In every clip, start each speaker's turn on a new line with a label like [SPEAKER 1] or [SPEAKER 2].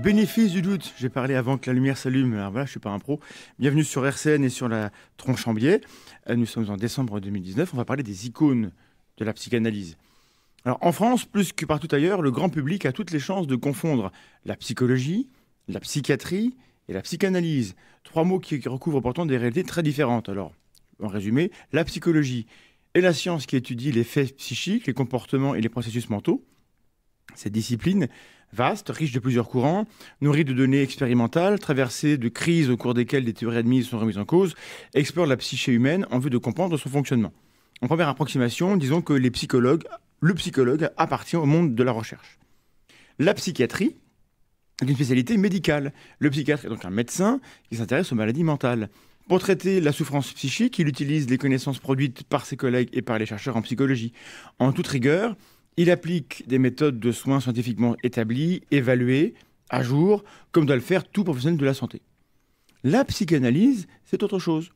[SPEAKER 1] bénéfice du doute. J'ai parlé avant que la lumière s'allume. je voilà, je suis pas un pro. Bienvenue sur RCN et sur la tronche en biais. Euh, nous sommes en décembre 2019. On va parler des icônes de la psychanalyse. Alors en France, plus que partout ailleurs, le grand public a toutes les chances de confondre la psychologie, la psychiatrie et la psychanalyse. Trois mots qui recouvrent pourtant des réalités très différentes. Alors, en résumé, la psychologie est la science qui étudie les faits psychiques, les comportements et les processus mentaux. Cette discipline vaste, riche de plusieurs courants, nourrie de données expérimentales, traversée de crises au cours desquelles des théories admises sont remises en cause, explore la psyché humaine en vue de comprendre son fonctionnement. En première approximation, disons que les psychologues, le psychologue appartient au monde de la recherche. La psychiatrie, est une spécialité médicale. Le psychiatre est donc un médecin qui s'intéresse aux maladies mentales. Pour traiter la souffrance psychique, il utilise les connaissances produites par ses collègues et par les chercheurs en psychologie. En toute rigueur, il applique des méthodes de soins scientifiquement établies, évaluées, à jour, comme doit le faire tout professionnel de la santé. La psychanalyse, c'est autre chose.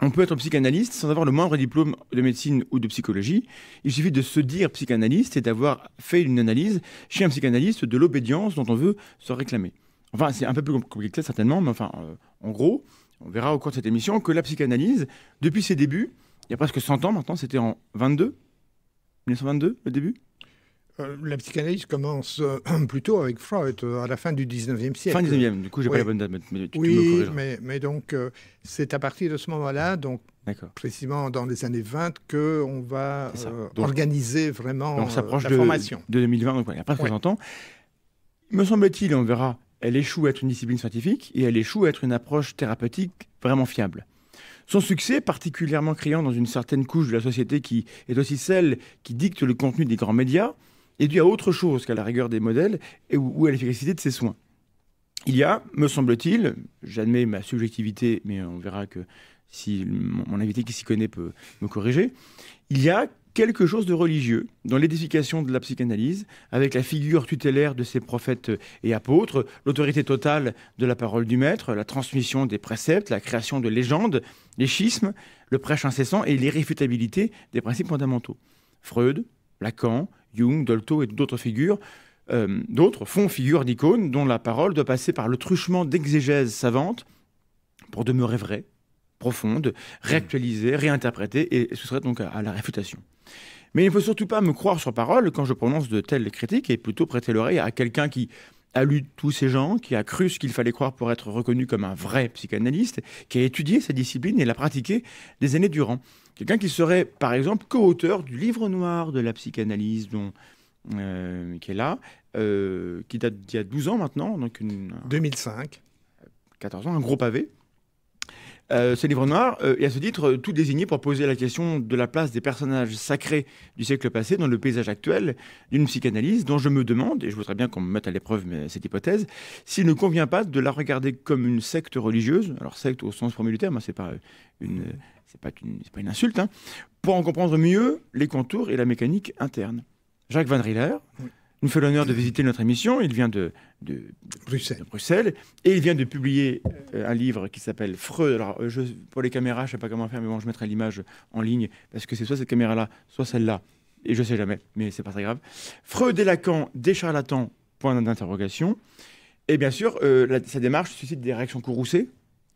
[SPEAKER 1] On peut être psychanalyste sans avoir le moindre diplôme de médecine ou de psychologie. Il suffit de se dire psychanalyste et d'avoir fait une analyse chez un psychanalyste de l'obédience dont on veut se réclamer. Enfin, c'est un peu plus compliqué que ça certainement, mais enfin, euh, en gros, on verra au cours de cette émission que la psychanalyse, depuis ses débuts, il y a presque 100 ans maintenant, c'était en 22, 1922, le début
[SPEAKER 2] euh, la psychanalyse commence euh, plutôt avec Freud euh, à la fin du 19e siècle. Fin 19e, du coup, j'ai n'ai pas la bonne
[SPEAKER 1] date, mais tu, oui,
[SPEAKER 2] mais, mais donc c'est à partir de ce moment-là, donc précisément dans les années 20, que on va organiser vraiment on s'approche de, formation.
[SPEAKER 1] De 2020, donc il n'y a pas très longtemps. Me semble-t-il, on verra, elle échoue à être une discipline scientifique et elle échoue à être une approche thérapeutique vraiment fiable. Son succès particulièrement criant dans une certaine couche de la société qui est aussi celle qui dicte le contenu des grands médias, est dû à autre chose qu'à la rigueur des modèles et ou, à l'efficacité de ses soins. Il y a, me semble-t-il, j'admets ma subjectivité, mais on verra que si mon invité qui s'y connaît peut me corriger, il y a quelque chose de religieux dans l'édification de la psychanalyse, avec la figure tutélaire de ses prophètes et apôtres, l'autorité totale de la parole du maître, la transmission des préceptes, la création de légendes, les schismes, le prêche incessant et l'irréfutabilité des principes fondamentaux. Freud, Lacan, Jung, Dolto et d'autres figures euh, d'autres font figure d'icônes dont la parole doit passer par le truchement d'exégèse savante pour demeurer vraie, profonde, réactualisée, réinterprétée, et ce serait donc à, la réfutation. Mais il ne faut surtout pas me croire sur parole quand je prononce de telles critiques, et plutôt prêter l'oreille à quelqu'un qui a lu tous ces gens, qui a cru ce qu'il fallait croire pour être reconnu comme un vrai psychanalyste, qui a étudié sa discipline et l'a pratiquée des années durant. Quelqu'un qui serait, par exemple, co-auteur du livre noir de la psychanalyse dont, euh, qui est là, euh, qui date d'il y a 12 ans maintenant. Donc une, 2005. 14 ans, un gros pavé. Euh, ce livre noir est euh, à ce titre euh, tout désigné pour poser la question de la place des personnages sacrés du siècle passé dans le paysage actuel d'une psychanalyse dont je me demande, et je voudrais bien qu'on me mette à l'épreuve cette hypothèse, s'il ne convient pas de la regarder comme une secte religieuse, alors secte au sens premier du terme, c'est pas une, insulte, hein, pour en comprendre mieux les contours et la mécanique interne. Jacques Van Riller, nous fait l'honneur de visiter notre émission. Il vient de, de, Bruxelles. Bruxelles. et il vient de publier euh, un livre qui s'appelle Freud. Alors, euh, je, pour les caméras, je ne sais pas comment faire, mais bon, je mettrai l'image en ligne parce que c'est soit cette caméra-là, soit celle-là. Et je ne sais jamais, mais c'est pas très grave. Freud et Lacan, des charlatans, point d'interrogation. Et bien sûr, euh, sa démarche suscite des réactions courroucées.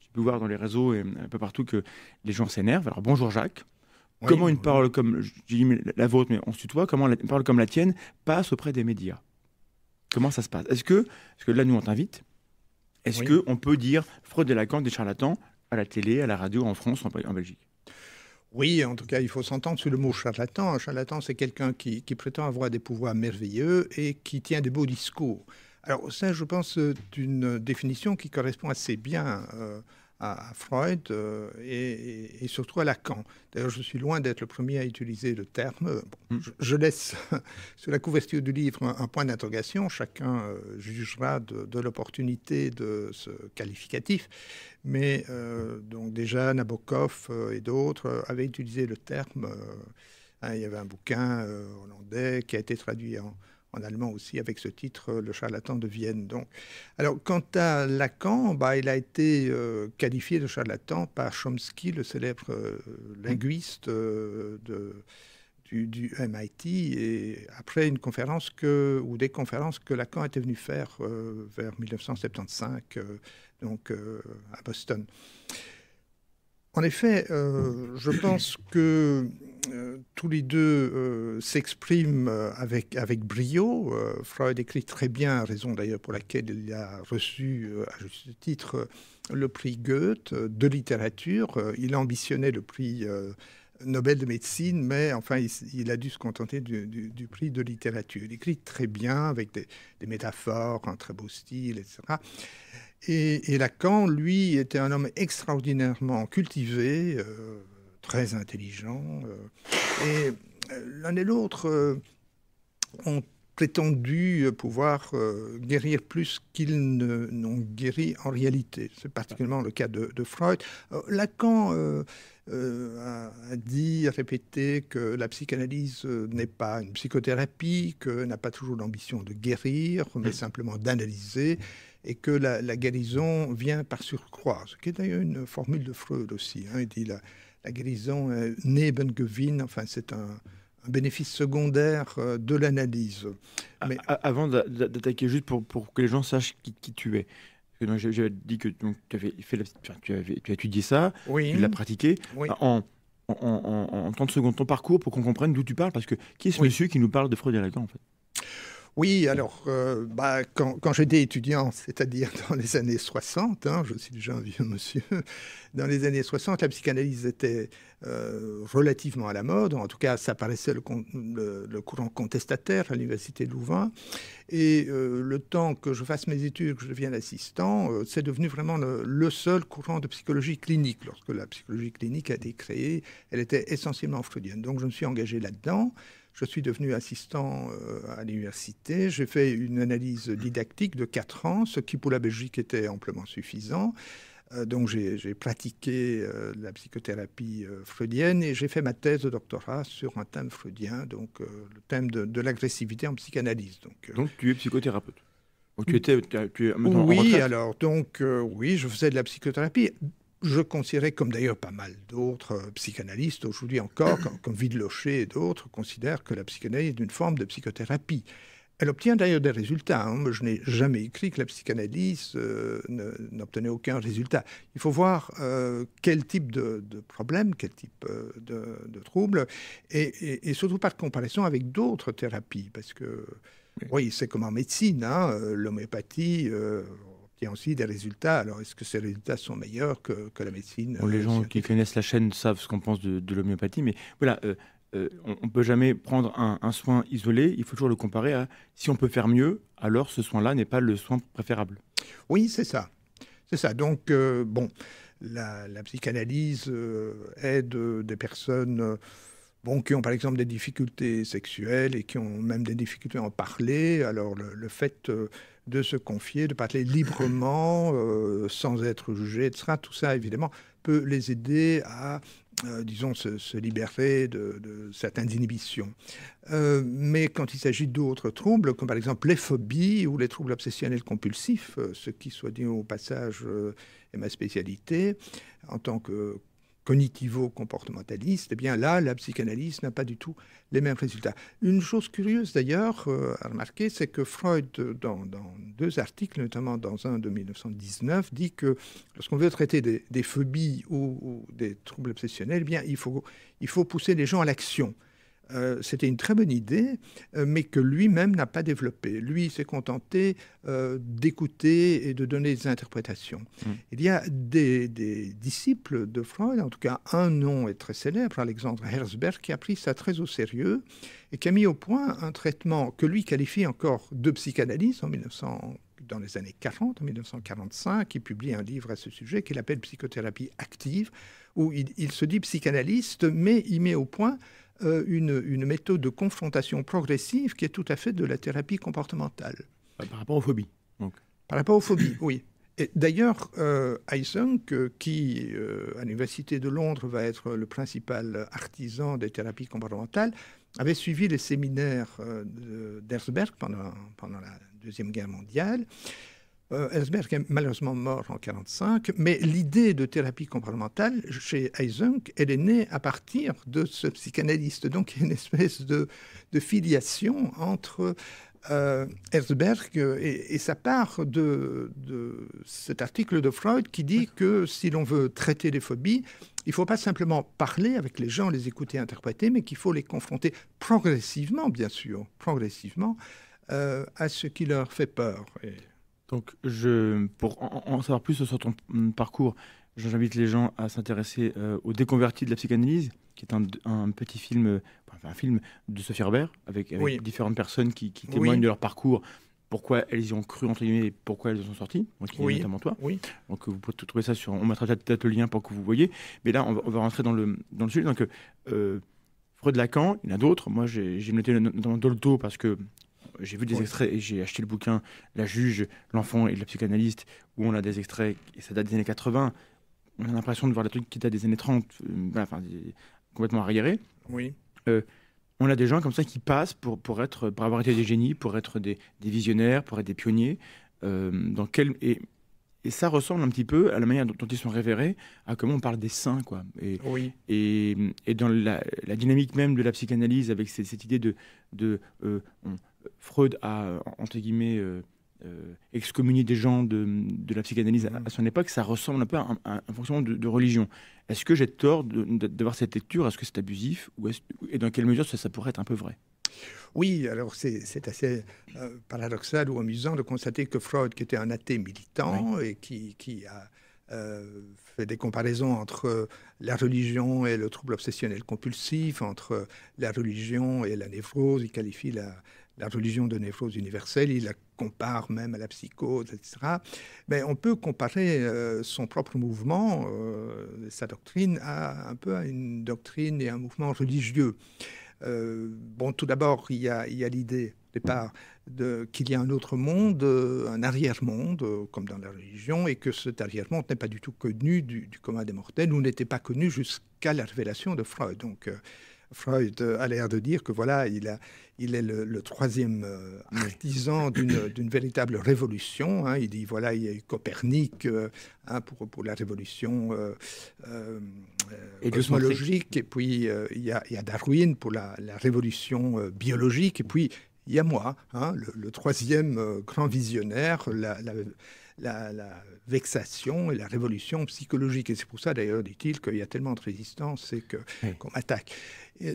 [SPEAKER 1] Tu peux voir dans les réseaux et un peu partout que les gens s'énervent. Alors, bonjour Jacques comment une parole comme la vôtre, mais on se tutoie, comment une parole comme la tienne passe auprès des médias Comment ça se passe Est-ce que, parce que là nous on t'invite, est-ce que qu'on peut dire Freud et Lacan des charlatans à la télé, à la radio en France, en, Belgique
[SPEAKER 2] oui, en tout cas, il faut s'entendre sur le mot charlatan. Un charlatan, c'est quelqu'un qui, prétend avoir des pouvoirs merveilleux et qui tient des beaux discours. Alors ça, je pense, c'est euh, une définition qui correspond assez bien euh, à Freud euh, et, surtout à Lacan. D'ailleurs, je suis loin d'être le premier à utiliser le terme. Hmm. je, laisse sur la couverture du livre un, point d'interrogation. Chacun euh, jugera de, l'opportunité de ce qualificatif. Mais euh, donc déjà, Nabokov et d'autres avaient utilisé le terme. Hein, il y avait un bouquin hollandais qui a été traduit en, en allemand aussi, avec ce titre, euh, Le charlatan de Vienne. Donc. Alors, quant à Lacan, bah, il a été euh, qualifié de charlatan par Chomsky, le célèbre euh, linguiste de, du, du, MIT, et après une conférence que, ou des conférences que Lacan était venu faire vers 1975, donc à Boston. En effet, je pense que euh, tous les deux euh, s'expriment euh, avec, avec brio. Freud écrit très bien, raison d'ailleurs pour laquelle il a reçu, à juste titre, le prix Goethe de littérature. Il ambitionnait le prix Nobel de médecine, mais enfin, il, a dû se contenter du, prix de littérature. Il écrit très bien, avec des, métaphores, un très beau style, etc. Et, Lacan, lui, était un homme extraordinairement cultivé très intelligents. Euh, et euh, l'un et l'autre euh, ont prétendu pouvoir guérir plus qu'ils n'ont guéri en réalité. C'est particulièrement le cas de, Freud. Lacan a, dit, a répété que la psychanalyse n'est pas une psychothérapie, que n'a pas toujours l'ambition de guérir, mais simplement d'analyser, et que la, guérison vient par surcroît, ce qui est d'ailleurs une formule de Freud aussi. Hein. il dit la, la guérison euh, née Ben Enfin, c'est un, bénéfice secondaire euh, de l'analyse.
[SPEAKER 1] Mais... Avant d'attaquer, juste pour, que les gens sachent qui, tu es. J'avais dit que donc, tu, avais fait tu, as étudié ça, tu l'as pratiqué. En, en, 30 secondes, ton parcours pour qu'on comprenne d'où tu parles, parce que qui est ce monsieur qui nous parle de Freud et Lacan en fait
[SPEAKER 2] oui, alors, euh, bah, quand, j'étais étudiant, c'est-à-dire dans les années 60, hein, je suis déjà un vieux monsieur, dans les années 60, la psychanalyse était euh, relativement à la mode, en tout cas, ça paraissait le, courant contestataire à l'université de Louvain. Et euh, le temps que je fasse mes études, que je devienne assistant, c'est devenu vraiment le, seul courant de psychologie clinique. Lorsque la psychologie clinique a été créée, elle était essentiellement freudienne. Donc, je me suis engagé là-dedans. Je suis devenu assistant euh, à l'université. J'ai fait une analyse didactique de 4 ans, ce qui pour la Belgique était amplement suffisant. Euh, donc j'ai pratiqué euh, la psychothérapie freudienne et j'ai fait ma thèse de doctorat sur un thème freudien, donc le thème de, l'agressivité en psychanalyse. Donc, donc tu es psychothérapeute tu étais,
[SPEAKER 1] tu oui,
[SPEAKER 2] alors donc oui, je faisais de la psychothérapie je considérais, comme d'ailleurs pas mal d'autres euh, psychanalystes aujourd'hui encore, comme, comme Vidlocher et d'autres, considèrent que la psychanalyse est une forme de psychothérapie. Elle obtient d'ailleurs des résultats. Hein. Je n'ai jamais écrit que la psychanalyse euh, n'obtenait aucun résultat. Il faut voir euh, quel type de, de, problème, quel type de, de, trouble, et, surtout par comparaison avec d'autres thérapies, parce que oui, c'est comme en médecine, hein, l'homéopathie, y a aussi des résultats. Alors, est-ce que ces résultats sont meilleurs que, que la médecine
[SPEAKER 1] Les euh, gens qui connaissent la chaîne savent ce qu'on pense de, l'homéopathie, mais voilà, euh, euh, on ne peut jamais prendre un, soin isolé, il faut toujours le comparer à si on peut faire mieux, alors ce soin-là n'est pas le soin préférable.
[SPEAKER 2] Oui, c'est ça. C'est ça. Donc, bon, la, la psychanalyse aide des personnes qui ont par exemple des difficultés sexuelles et qui ont même des difficultés à en parler. Alors le, fait euh, de se confier, de parler librement, euh, sans être jugé, etc., tout ça évidemment peut les aider à, euh, disons, se, libérer de, certaines inhibitions. mais quand il s'agit d'autres troubles, comme par exemple les phobies ou les troubles obsessionnels compulsifs, ce qui, soit dit au passage, est ma spécialité en tant que cognitivo-comportementaliste, et eh bien là, la psychanalyse n'a pas du tout les mêmes résultats. Une chose curieuse d'ailleurs euh, à remarquer, c'est que Freud, dans, deux articles, notamment dans un de 1919, dit que lorsqu'on veut traiter des, phobies ou, des troubles obsessionnels, eh bien il faut, il faut pousser les gens à l'action. Euh, c'était une très bonne idée, euh, mais que lui-même n'a pas développée. Lui s'est contenté euh, d'écouter et de donner des interprétations. Mmh. Il y a des, disciples de Freud, en tout cas un nom est très célèbre, Alexandre Herzberg, qui a pris ça très au sérieux et qui a mis au point un traitement que lui qualifie encore de psychanalyse en 1900 dans les années 40, en 1945, qui publie un livre à ce sujet qu'il appelle Psychothérapie active, où il, se dit psychanalyste, mais il met au point euh, une, méthode de confrontation progressive qui est tout à fait de la thérapie comportementale. Euh, par rapport aux phobies,
[SPEAKER 1] Par
[SPEAKER 2] rapport aux phobies, oui. D'ailleurs, euh, qui euh, à l'Université de Londres va être le principal artisan des thérapies comportementales, avait suivi les séminaires d'Herzberg pendant, pendant, la Deuxième Guerre mondiale Herzberg euh, est malheureusement mort en 1945, mais l'idée de thérapie comportementale chez Heisenk, elle est née à partir de ce psychanalyste. Donc il y a une espèce de, filiation entre euh, Herzberg et, sa part de, cet article de Freud qui dit que si l'on veut traiter les phobies, il ne faut pas simplement parler avec les gens, les écouter, interpréter, mais qu'il faut les confronter progressivement, bien sûr, progressivement, euh, à ce qui leur fait peur. Et
[SPEAKER 1] donc, je, pour en, savoir plus sur ton parcours, j'invite les gens à s'intéresser euh, au Déconverti de la psychanalyse, qui est un, petit film, euh, un film de Sophie Herbert, avec, différentes personnes qui, témoignent de leur parcours, pourquoi elles y ont cru, entre guillemets, et pourquoi elles en sont sorties, notamment toi. Donc vous pouvez trouver ça sur, on mettra peut-être le lien pour que vous voyez, mais là on va, rentrer dans le, dans le sujet. Donc euh, Freud Lacan, il y en a d'autres, moi j'ai noté notamment Dolto parce que j'ai vu des extraits et j'ai acheté le bouquin La juge, l'enfant et la psychanalyste, où on a des extraits, et ça date des années 80. On a l'impression de voir la truc qui date des années 30, euh, enfin, complètement arriéré. Oui. Euh, on a des gens comme ça qui passent pour, pour, être, pour avoir été des génies, pour être des, visionnaires, pour être des pionniers. Euh, dans quel, et, et, ça ressemble un petit peu à la manière dont, ils sont révérés, à comment on parle des saints. Quoi. Et, oui. et, et dans la, dynamique même de la psychanalyse, avec cette, idée de. de Freud a, euh, entre guillemets, euh, euh des gens de, de la psychanalyse mm. à, son époque, ça ressemble un peu à, un fonctionnement de, religion. Est-ce que j'ai tort d'avoir cette lecture Est-ce que c'est abusif ou est Et dans quelle mesure ça, pourrait être un peu vrai
[SPEAKER 2] oui, alors c'est assez euh, paradoxal ou amusant de constater que Freud, qui était un athée militant et qui, qui a fait des comparaisons entre la religion et le trouble obsessionnel compulsif, entre la religion et la névrose, il qualifie la, la religion de névrose universelle, il la compare même à la psychose, etc. Mais on peut comparer euh, son propre mouvement, euh, sa doctrine, à un peu à une doctrine et un mouvement religieux. Euh, bon, tout d'abord, il y a, l'idée au départ qu'il y a un autre monde, un arrière-monde, comme dans la religion, et que cet arrière-monde n'est pas du tout connu du, du commun des mortels, ou n'était pas connu jusqu'à la révélation de Freud. Donc, Freud a l'air de dire que voilà, il, est le, troisième euh, artisan d'une véritable révolution. Hein. Il dit voilà, il y a eu Copernic euh, hein, pour, la révolution euh, cosmologique, et puis il y, a, Darwin pour la, révolution biologique, et puis il y a moi, hein, le, troisième grand visionnaire, la, la, vexation et la révolution psychologique. Et c'est pour ça, d'ailleurs, dit-il, qu'il y a tellement de résistance et que, qu'on attaque.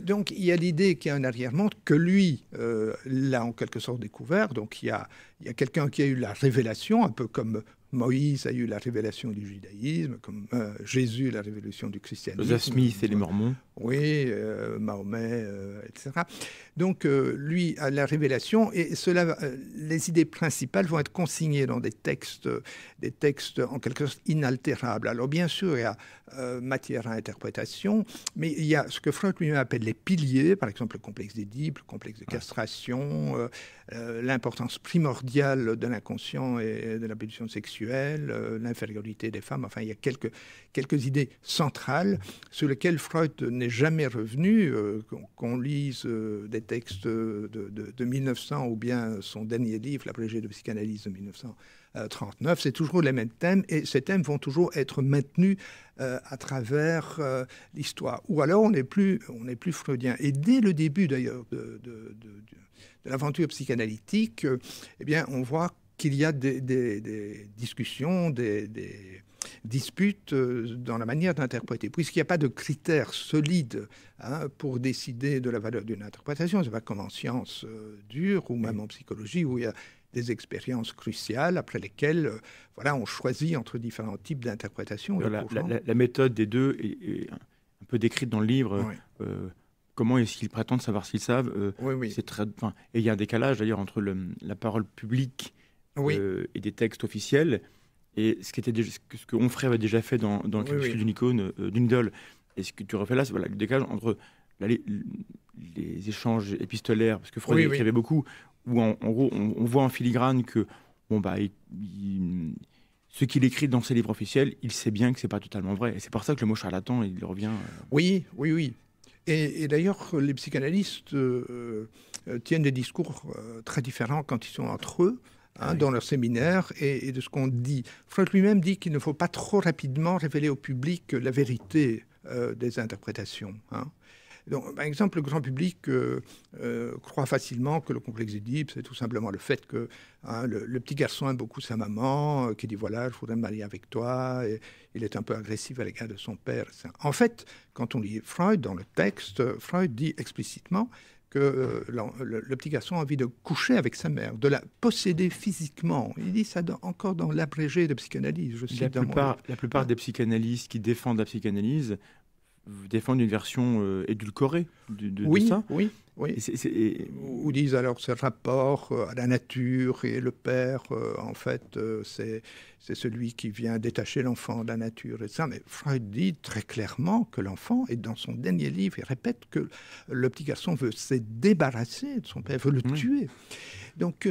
[SPEAKER 2] donc, il y a l'idée qu'il y a un arrière-monde que lui euh, l'a en quelque sorte découvert. Donc, il y a, il y a quelqu'un qui a eu la révélation, un peu comme Moïse a eu la révélation du judaïsme, comme euh, Jésus la révélation du christianisme. Joseph Smith et les Mormons. Oui, euh, Mahomet, euh, etc. Donc lui a la révélation et cela, les idées principales vont être consignées dans des textes, des textes en quelque sorte inaltérables. Alors bien sûr, il y a matière à interprétation, mais il y a ce que Freud lui-même appelle les piliers, par exemple le complexe d'Édipe, le complexe de castration, l'importance primordiale de l'inconscient et de la pulsion sexuelle euh, l'infériorité des femmes, enfin il y a quelques, quelques idées centrales sur lesquelles Freud n'est jamais revenu, euh, qu'on lise euh, des textes de, 1900 ou bien son dernier livre, l'abrégé de psychanalyse de 1939, C'est toujours les mêmes thèmes et ces thèmes vont toujours être maintenus à travers l'histoire. Ou alors on n'est plus, on plus freudien. Et dès le début d'ailleurs de, l'aventure psychanalytique, eh bien on voit qu'il y a des, discussions, des, disputes euh, dans la manière d'interpréter. Puisqu'il n'y a pas de critères solides hein, pour décider de la valeur d'une interprétation, c'est pas comme en sciences euh, dures ou même en psychologie où il y a des expériences cruciales après lesquelles euh, voilà, on choisit entre différents types d'interprétations. La,
[SPEAKER 1] méthode des deux est, un peu décrite dans le livre. comment est-ce qu'ils prétendent savoir s'ils savent Très, Et il y a un décalage d'ailleurs entre la parole publique euh, et des textes officiels. Et ce était ce que avait déjà fait dans, dans le oui, d'une icône, euh, euh, d'une idole, et ce que tu refais là, c'est voilà, le décalage entre les, échanges épistolaires, parce que Freud écrivait beaucoup, où en, gros on, voit en filigrane que bon bah ce qu'il écrit dans ses livres officiels, il sait bien que c'est pas totalement vrai. Et c'est pour ça que le mot charlatan, il revient.
[SPEAKER 2] Oui, oui, oui. Et, d'ailleurs, les psychanalystes tiennent des discours très différents quand ils sont entre eux. Ah hein, dans leur séminaire et, de ce qu'on dit. Freud lui-même dit qu'il ne faut pas trop rapidement révéler au public euh, la vérité euh, des interprétations. Hein. Donc, par exemple, le grand public euh, croit facilement que le complexe d'Œdipe c'est tout simplement le fait que hein, le, petit garçon aime beaucoup sa maman, qui dit voilà, je voudrais me marier avec toi, et il est un peu agressif à l'égard de son père. En fait, quand on lit Freud dans le texte, Freud dit explicitement que euh, le, petit garçon a envie de coucher avec sa mère, de la posséder physiquement. Il dit ça encore dans l'abrégé de psychanalyse. Je la, plupart,
[SPEAKER 1] la plupart des psychanalystes qui défendent la psychanalyse vous défendent une version euh, édulcorée de, ça. Oui, oui.
[SPEAKER 2] Ou disent alors ce rapport euh, à la nature et le père, euh, en fait, c'est c'est celui qui vient détacher l'enfant de la nature et ça. Mais Freud dit très clairement que l'enfant, est dans son dernier livre, il répète que le petit garçon veut se débarrasser de son père, veut le tuer.
[SPEAKER 1] Donc.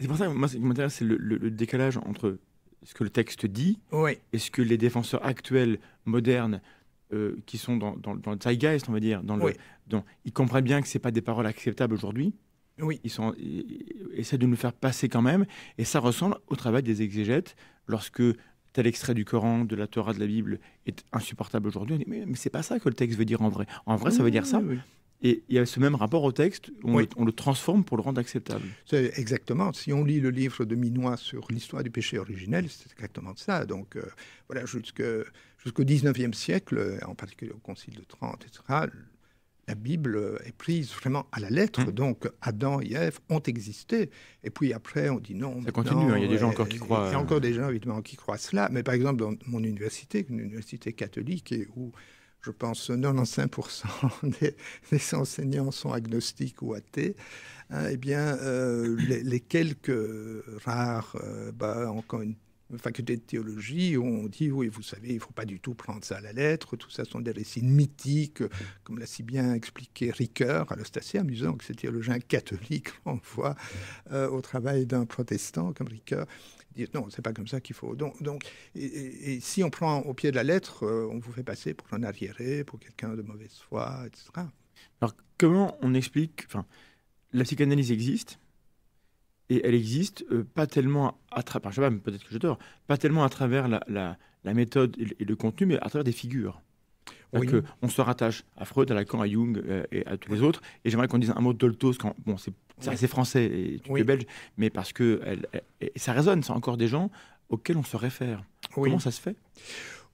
[SPEAKER 1] C'est pour ça que moi, ce qui m'intéresse, c'est le, décalage entre ce que le texte dit et ce que les défenseurs actuels, modernes, euh, qui sont dans, dans, le zeitgeist, on va dire. Dans le, ils comprennent bien que ce pas des paroles acceptables aujourd'hui. Oui. Ils, sont, essaient de nous faire passer quand même. Et ça ressemble au travail des exégètes lorsque tel extrait du Coran, de la Torah, de la Bible est insupportable aujourd'hui. mais, ce c'est pas ça que le texte veut dire en vrai. En vrai, ça veut dire ça. Et il y a ce même rapport au texte, on, le, transforme pour le rendre acceptable. exactement. Si on lit le livre de Minois sur
[SPEAKER 2] l'histoire du péché originel, c'est exactement ça. Donc euh, voilà, jusqu'au XIXe 19e siècle, euh, en particulier au Concile de Trente, etc., la Bible euh, est prise vraiment à la lettre. Mm. Donc Adam et Ève ont existé. Et puis après, on dit non. Ça continue, hein, il y a des gens encore qui croient. Il y a encore des gens évidemment qui croient cela. Mais par exemple, dans mon université, une université catholique où je pense, 95% des, enseignants sont agnostiques ou athées, hein, eh bien, euh, les, quelques rares, euh, bah, encore une faculté de théologie, on dit, oui, vous savez, il ne faut pas du tout prendre ça à la lettre, tout ça sont des récits mythiques, comme l'a si bien expliqué Ricoeur à assez amusant que ces théologien catholique en euh, au travail d'un protestant comme Ricoeur non, c'est pas comme ça qu'il faut. Donc, donc et, si on prend au pied de la lettre, euh, on vous fait passer
[SPEAKER 1] pour un arriéré, pour quelqu'un de mauvaise foi, etc. Alors, comment on explique. Enfin, la psychanalyse existe, et elle existe euh, pas tellement à travers, peut-être que je pas tellement à travers la, méthode et le, contenu, mais à travers des figures. on se rattache à Freud, à Lacan, à Jung euh, et à tous les autres. Et j'aimerais qu'on dise un mot de Quand, bon, c'est c'est français et tu es belge, mais parce que ça résonne, c'est encore des gens auxquels on se réfère. Comment ça se fait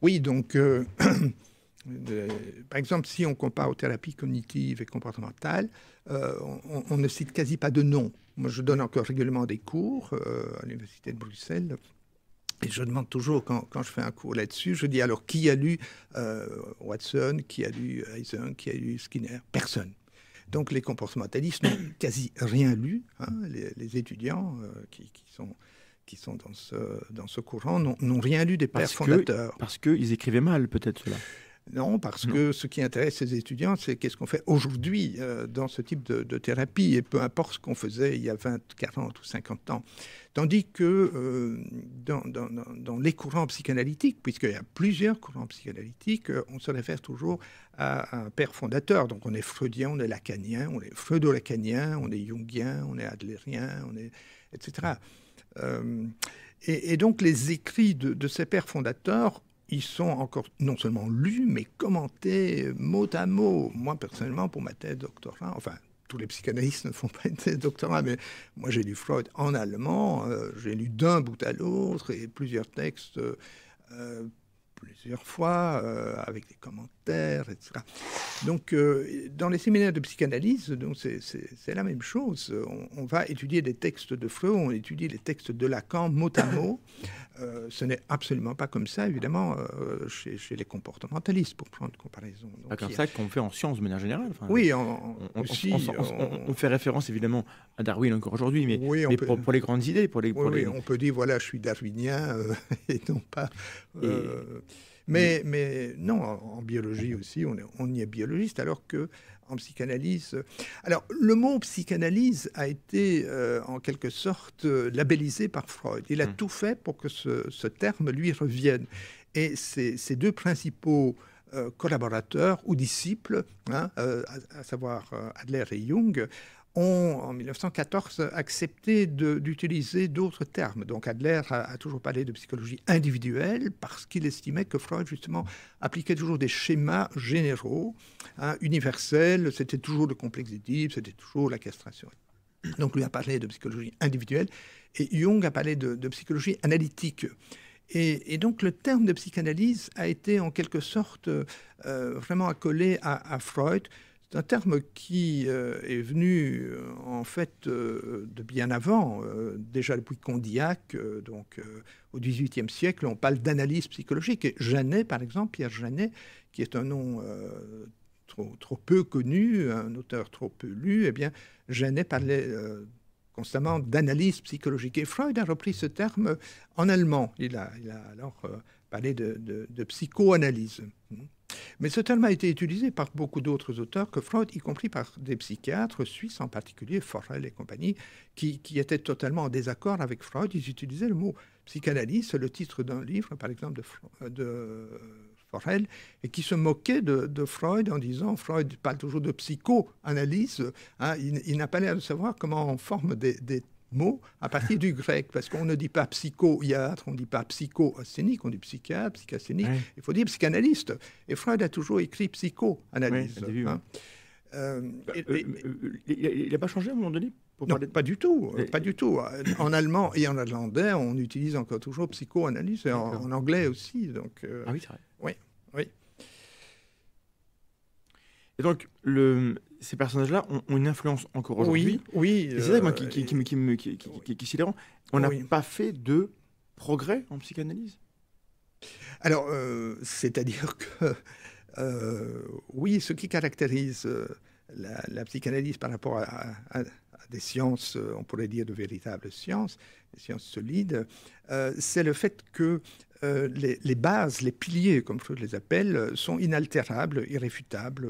[SPEAKER 2] Oui, donc, euh, par exemple, si on compare aux thérapies cognitives et comportementales, euh, on, ne cite quasi pas de noms. Moi, je donne encore régulièrement des cours euh, à l'Université de Bruxelles. Et je demande toujours, quand, quand je fais un cours là-dessus, je dis alors qui a lu Watson, qui a lu Eisen, qui a lu Skinner Personne. Donc les comportementalistes n'ont quasi rien lu. Hein. Les, étudiants euh, qui, sont dans ce, dans ce courant n'ont rien lu des pères parce fondateurs.
[SPEAKER 1] Que, parce qu'ils écrivaient mal, peut-être, cela.
[SPEAKER 2] Non, parce que ce qui intéresse ces étudiants, c'est qu'est-ce qu'on fait aujourd'hui euh, dans ce type de, thérapie, et peu importe ce qu'on faisait il y a 20, 40 ou 50 ans. Tandis que euh, dans, les courants psychanalytiques, puisqu'il y a plusieurs courants psychanalytiques, euh, on se réfère toujours à un père fondateur. Donc on est freudien, on est lacanien, on est freudo-lacanien, on est jungien, on est adlérien, on est... etc. et, donc les écrits de ces pères fondateurs ils sont encore non seulement lus, mais commentés mot à mot. Moi, personnellement, pour ma thèse doctorale, enfin, tous les psychanalystes ne font pas une thèse doctorale, mais moi, j'ai lu Freud en allemand, euh, j'ai lu d'un bout à l'autre et plusieurs textes euh, plusieurs fois euh, avec des commentaires donc, euh, dans les séminaires de psychanalyse, donc c'est la même chose. On, va étudier des textes de Freud, on étudie les textes de Lacan mot à mot. Euh, ce n'est absolument pas comme ça, évidemment, euh, chez, les comportementalistes,
[SPEAKER 1] pour prendre une comparaison. C'est comme ça qu'on fait en sciences de manière générale. oui, on, on, fait référence évidemment à Darwin encore aujourd'hui, mais, pour, les grandes idées, pour les, on peut dire voilà, je suis
[SPEAKER 2] darwinien et non pas. Mais, mais non, en, biologie aussi, on, y est biologiste, alors que en psychanalyse. Alors, le mot psychanalyse a été euh, en quelque sorte labellisé par Freud. Il a hum. tout fait pour que ce, terme lui revienne. Et ses, deux principaux euh, collaborateurs ou disciples, hein, euh, à, savoir Adler et Jung, ont, en 1914, accepté d'utiliser d'autres termes. Donc Adler a, toujours parlé de psychologie individuelle parce qu'il estimait que Freud, justement, appliquait toujours des schémas généraux, hein, universels. C'était toujours le complexe d'Édipe, c'était toujours la castration. Donc lui a parlé de psychologie individuelle et Jung a parlé de, psychologie analytique. Et, donc le terme de psychanalyse a été en quelque sorte euh, vraiment accolé à Freud c'est un terme qui euh, est venu euh, en fait euh, de bien avant. déjà depuis Condillac, donc au XVIIIe siècle, on parle d'analyse psychologique. Et par exemple, Pierre Jeannet, qui est un nom trop, peu connu, un auteur trop peu lu, eh bien, Jeannet parlait constamment d'analyse psychologique. Et Freud a repris ce terme en allemand. il a alors parler de, psychoanalyse. Mais ce terme a été utilisé par beaucoup d'autres auteurs que Freud, y compris par des psychiatres suisses, en particulier Forel et compagnie, qui, étaient totalement en désaccord avec Freud. Ils utilisaient le mot psychanalyse, le titre d'un livre, par exemple, de, de, Forel, et qui se moquaient de, Freud en disant Freud parle toujours de psychoanalyse. Hein, il, n'a pas l'air de savoir comment on forme des, des mots à partir du grec, parce qu'on ne dit pas psycho on ne dit pas psycho on dit psychiatre, psychasthénique, il faut dire psychanalyste. Et Freud a toujours écrit psycho-analyse. il n'a pas changé à un moment donné pas du tout, pas du tout. En allemand et en irlandais, on utilise encore toujours psychoanalyse, et en, anglais aussi. Donc, euh, ah oui, c'est vrai. Oui,
[SPEAKER 1] oui. Et donc, le, ces personnages-là ont, une influence encore aujourd'hui. Oui, oui. c'est ça moi, euh, qui, me, On n'a pas fait de progrès en psychanalyse. Alors, euh, c'est-à-dire que,
[SPEAKER 2] euh, oui, ce qui caractérise la, psychanalyse par rapport à, des sciences, on pourrait dire de véritables sciences, des sciences solides, c'est le fait que les, bases, les piliers, comme je les appelle, sont inaltérables, irréfutables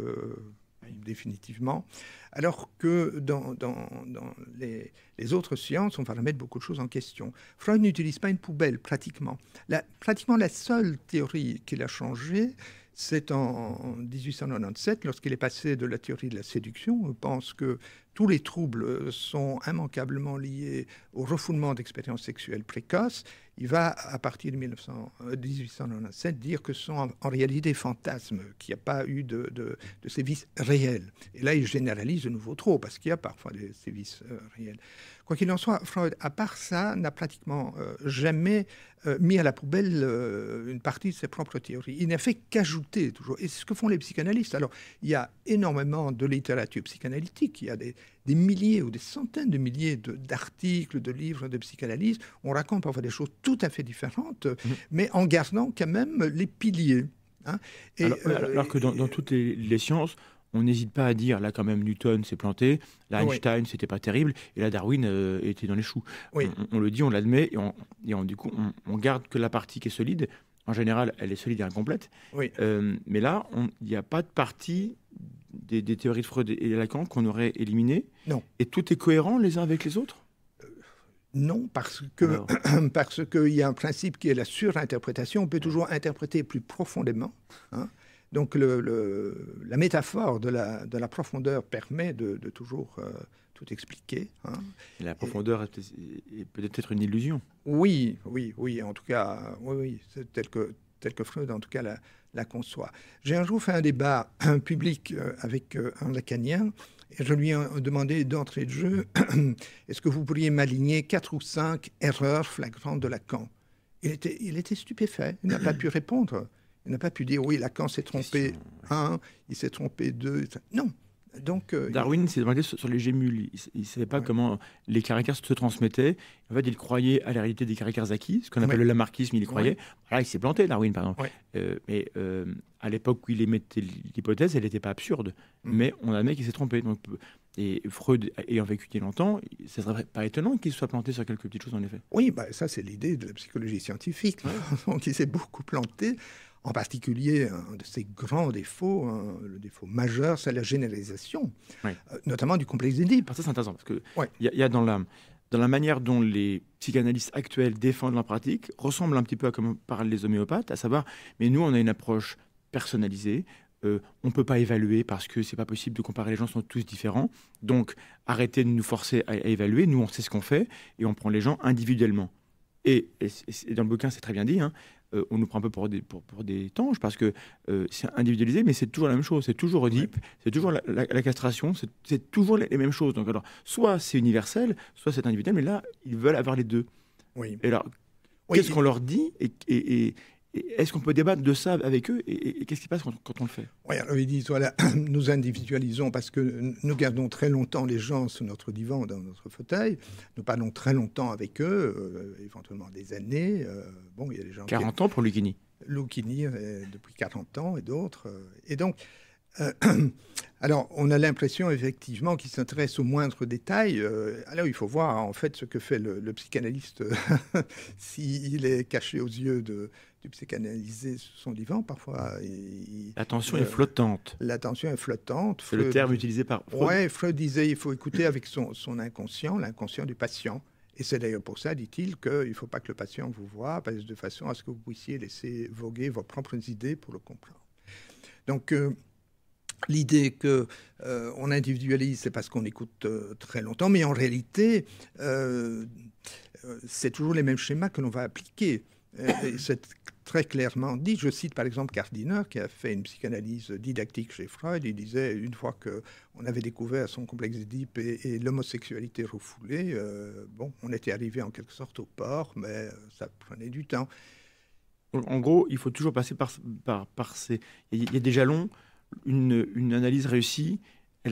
[SPEAKER 2] définitivement, alors que dans, les, autres sciences, on va remettre beaucoup de choses en question. Freud n'utilise pas une poubelle, pratiquement. La, pratiquement la seule théorie qu'il a changée, c'est en 1897, lorsqu'il est passé de la théorie de la séduction, on pense que tous les troubles sont immanquablement liés au refoulement d'expériences sexuelles précoces, il va, à partir de 1897, euh, dire que ce sont en, réalité des fantasmes, qu'il n'y a pas eu de, sévices réels. Et là, il généralise de nouveau trop, parce qu'il y a parfois des sévices euh, réels. Quoi qu'il en soit, Freud, à part ça, n'a pratiquement euh, jamais euh, mis à la poubelle euh, une partie de ses propres théories. Il n'a fait qu'ajouter toujours. Et c'est ce que font les psychanalystes. Alors, il y a énormément de littérature psychanalytique. Il y a des, milliers ou des centaines de milliers d'articles, de, livres de psychanalyse. On raconte parfois des choses tout à fait différentes, mhm. mais en gardant quand même les piliers. Hein. Et, alors,
[SPEAKER 1] que dans, toutes les sciences, on n'hésite pas à dire, là quand même, Newton s'est planté, là Einstein, c'était pas terrible, et là Darwin euh, était dans les choux. On, le dit, on l'admet, et, on, du coup, on, garde que la partie qui est solide. En général, elle est solide et incomplète. Euh, mais là, il n'y a pas de partie des, théories de Freud et Lacan qu'on aurait éliminées. Non. Et tout est cohérent les uns avec les autres euh, non, parce que
[SPEAKER 2] parce qu'il y a un principe qui est la surinterprétation. On peut toujours interpréter plus profondément. Hein. Donc la métaphore de la, profondeur permet de, toujours euh,
[SPEAKER 1] tout expliquer. Hein. La profondeur est peut-être une illusion. Oui, oui,
[SPEAKER 2] oui, en tout cas, c'est tel que, Freud, en tout cas, la, conçoit. J'ai un jour fait un débat public euh, avec euh, un lacanien et je lui ai demandé d'entrer de jeu, est-ce que vous pourriez m'aligner quatre ou cinq erreurs flagrantes de Lacan il était stupéfait, il n'a pas pu répondre. Il n'a pas pu dire, oui, Lacan s'est trompé,
[SPEAKER 1] un, il s'est trompé, deux. Non. Donc, euh, Darwin s'est demandé sur, les gémules. Il ne savait pas comment les caractères se transmettaient. En fait, il croyait à la réalité des caractères acquis, ce qu'on appelle le lamarckisme, il croyait. il s'est planté, Darwin, par exemple. Euh, mais euh, à l'époque où il émettait l'hypothèse, elle n'était pas absurde. Mm. Mais on admet qu'il s'est trompé. Donc, et Freud ayant vécu il longtemps, ça serait pas étonnant qu'il soit planté sur quelques petites choses, en effet.
[SPEAKER 2] Oui, bah, ça, c'est l'idée de la psychologie scientifique. Donc, il s'est beaucoup planté en particulier, un de ses grands défauts, hein, le défaut majeur, c'est la généralisation,
[SPEAKER 1] euh, notamment du complexe d'Édipe. Ah, ça, c'est intéressant, parce que, y, a, dans la, dans la manière dont les psychanalystes actuels défendent leur pratique, ressemble un petit peu à comme parlent les homéopathes, à savoir, mais nous, on a une approche personnalisée, euh, on ne peut pas évaluer parce que c'est pas possible de comparer, les gens sont tous différents. Donc arrêtez de nous forcer à, évaluer, nous on sait ce qu'on fait et on prend les gens individuellement. Et, et dans le bouquin c'est très bien dit, hein, euh, on nous prend un peu pour des, pour, des tanges parce que euh, c'est individualisé, mais c'est toujours la même chose. C'est toujours Oedipe, c'est toujours la, castration, c'est toujours les, mêmes choses. Donc, alors, soit c'est universel, soit c'est individuel, mais là, ils veulent avoir les deux. Oui. Et alors, Qu'est-ce qu'on leur dit et, est-ce qu'on peut débattre de ça avec eux et, qu'est-ce qui se passe quand, on le fait
[SPEAKER 2] Oui, alors ils disent voilà, nous individualisons parce que nous gardons très longtemps les gens sur notre divan, dans notre fauteuil. Nous parlons très longtemps avec eux, euh, éventuellement des années. Euh, bon, il y a gens. 40 ans pour Luchini. Luchini euh, depuis 40 ans et d'autres. et donc, alors, on a l'impression effectivement qu'ils s'intéresse aux moindres détails. alors, il faut voir en fait ce que fait le psychanalyste s'il est caché aux yeux de, du psychanalysé son vivant Parfois, l'attention est flottante. L'attention est flottante. C'est le terme utilisé par Freud. Oui, Freud disait il faut écouter avec son, inconscient, l'inconscient du patient. Et c'est d'ailleurs pour ça, dit-il, qu'il ne faut pas que le patient vous voie, de façon à ce que vous puissiez laisser voguer vos propres idées pour le comprendre. Donc, euh, l'idée que euh, on individualise, c'est parce qu'on écoute euh, très longtemps, mais en réalité, c'est toujours les mêmes schémas que l'on va appliquer. Euh, c'est très clairement dit. Je cite par exemple Cardiner qui a fait une psychanalyse didactique chez Freud. Il disait une fois qu'on avait découvert son complexe d'Édipe et, l'homosexualité refoulée, euh, bon, on était arrivé en quelque sorte au port, mais euh, ça
[SPEAKER 1] prenait du temps. En gros, il faut toujours passer par, ces. Il y a des jalons. une analyse réussie,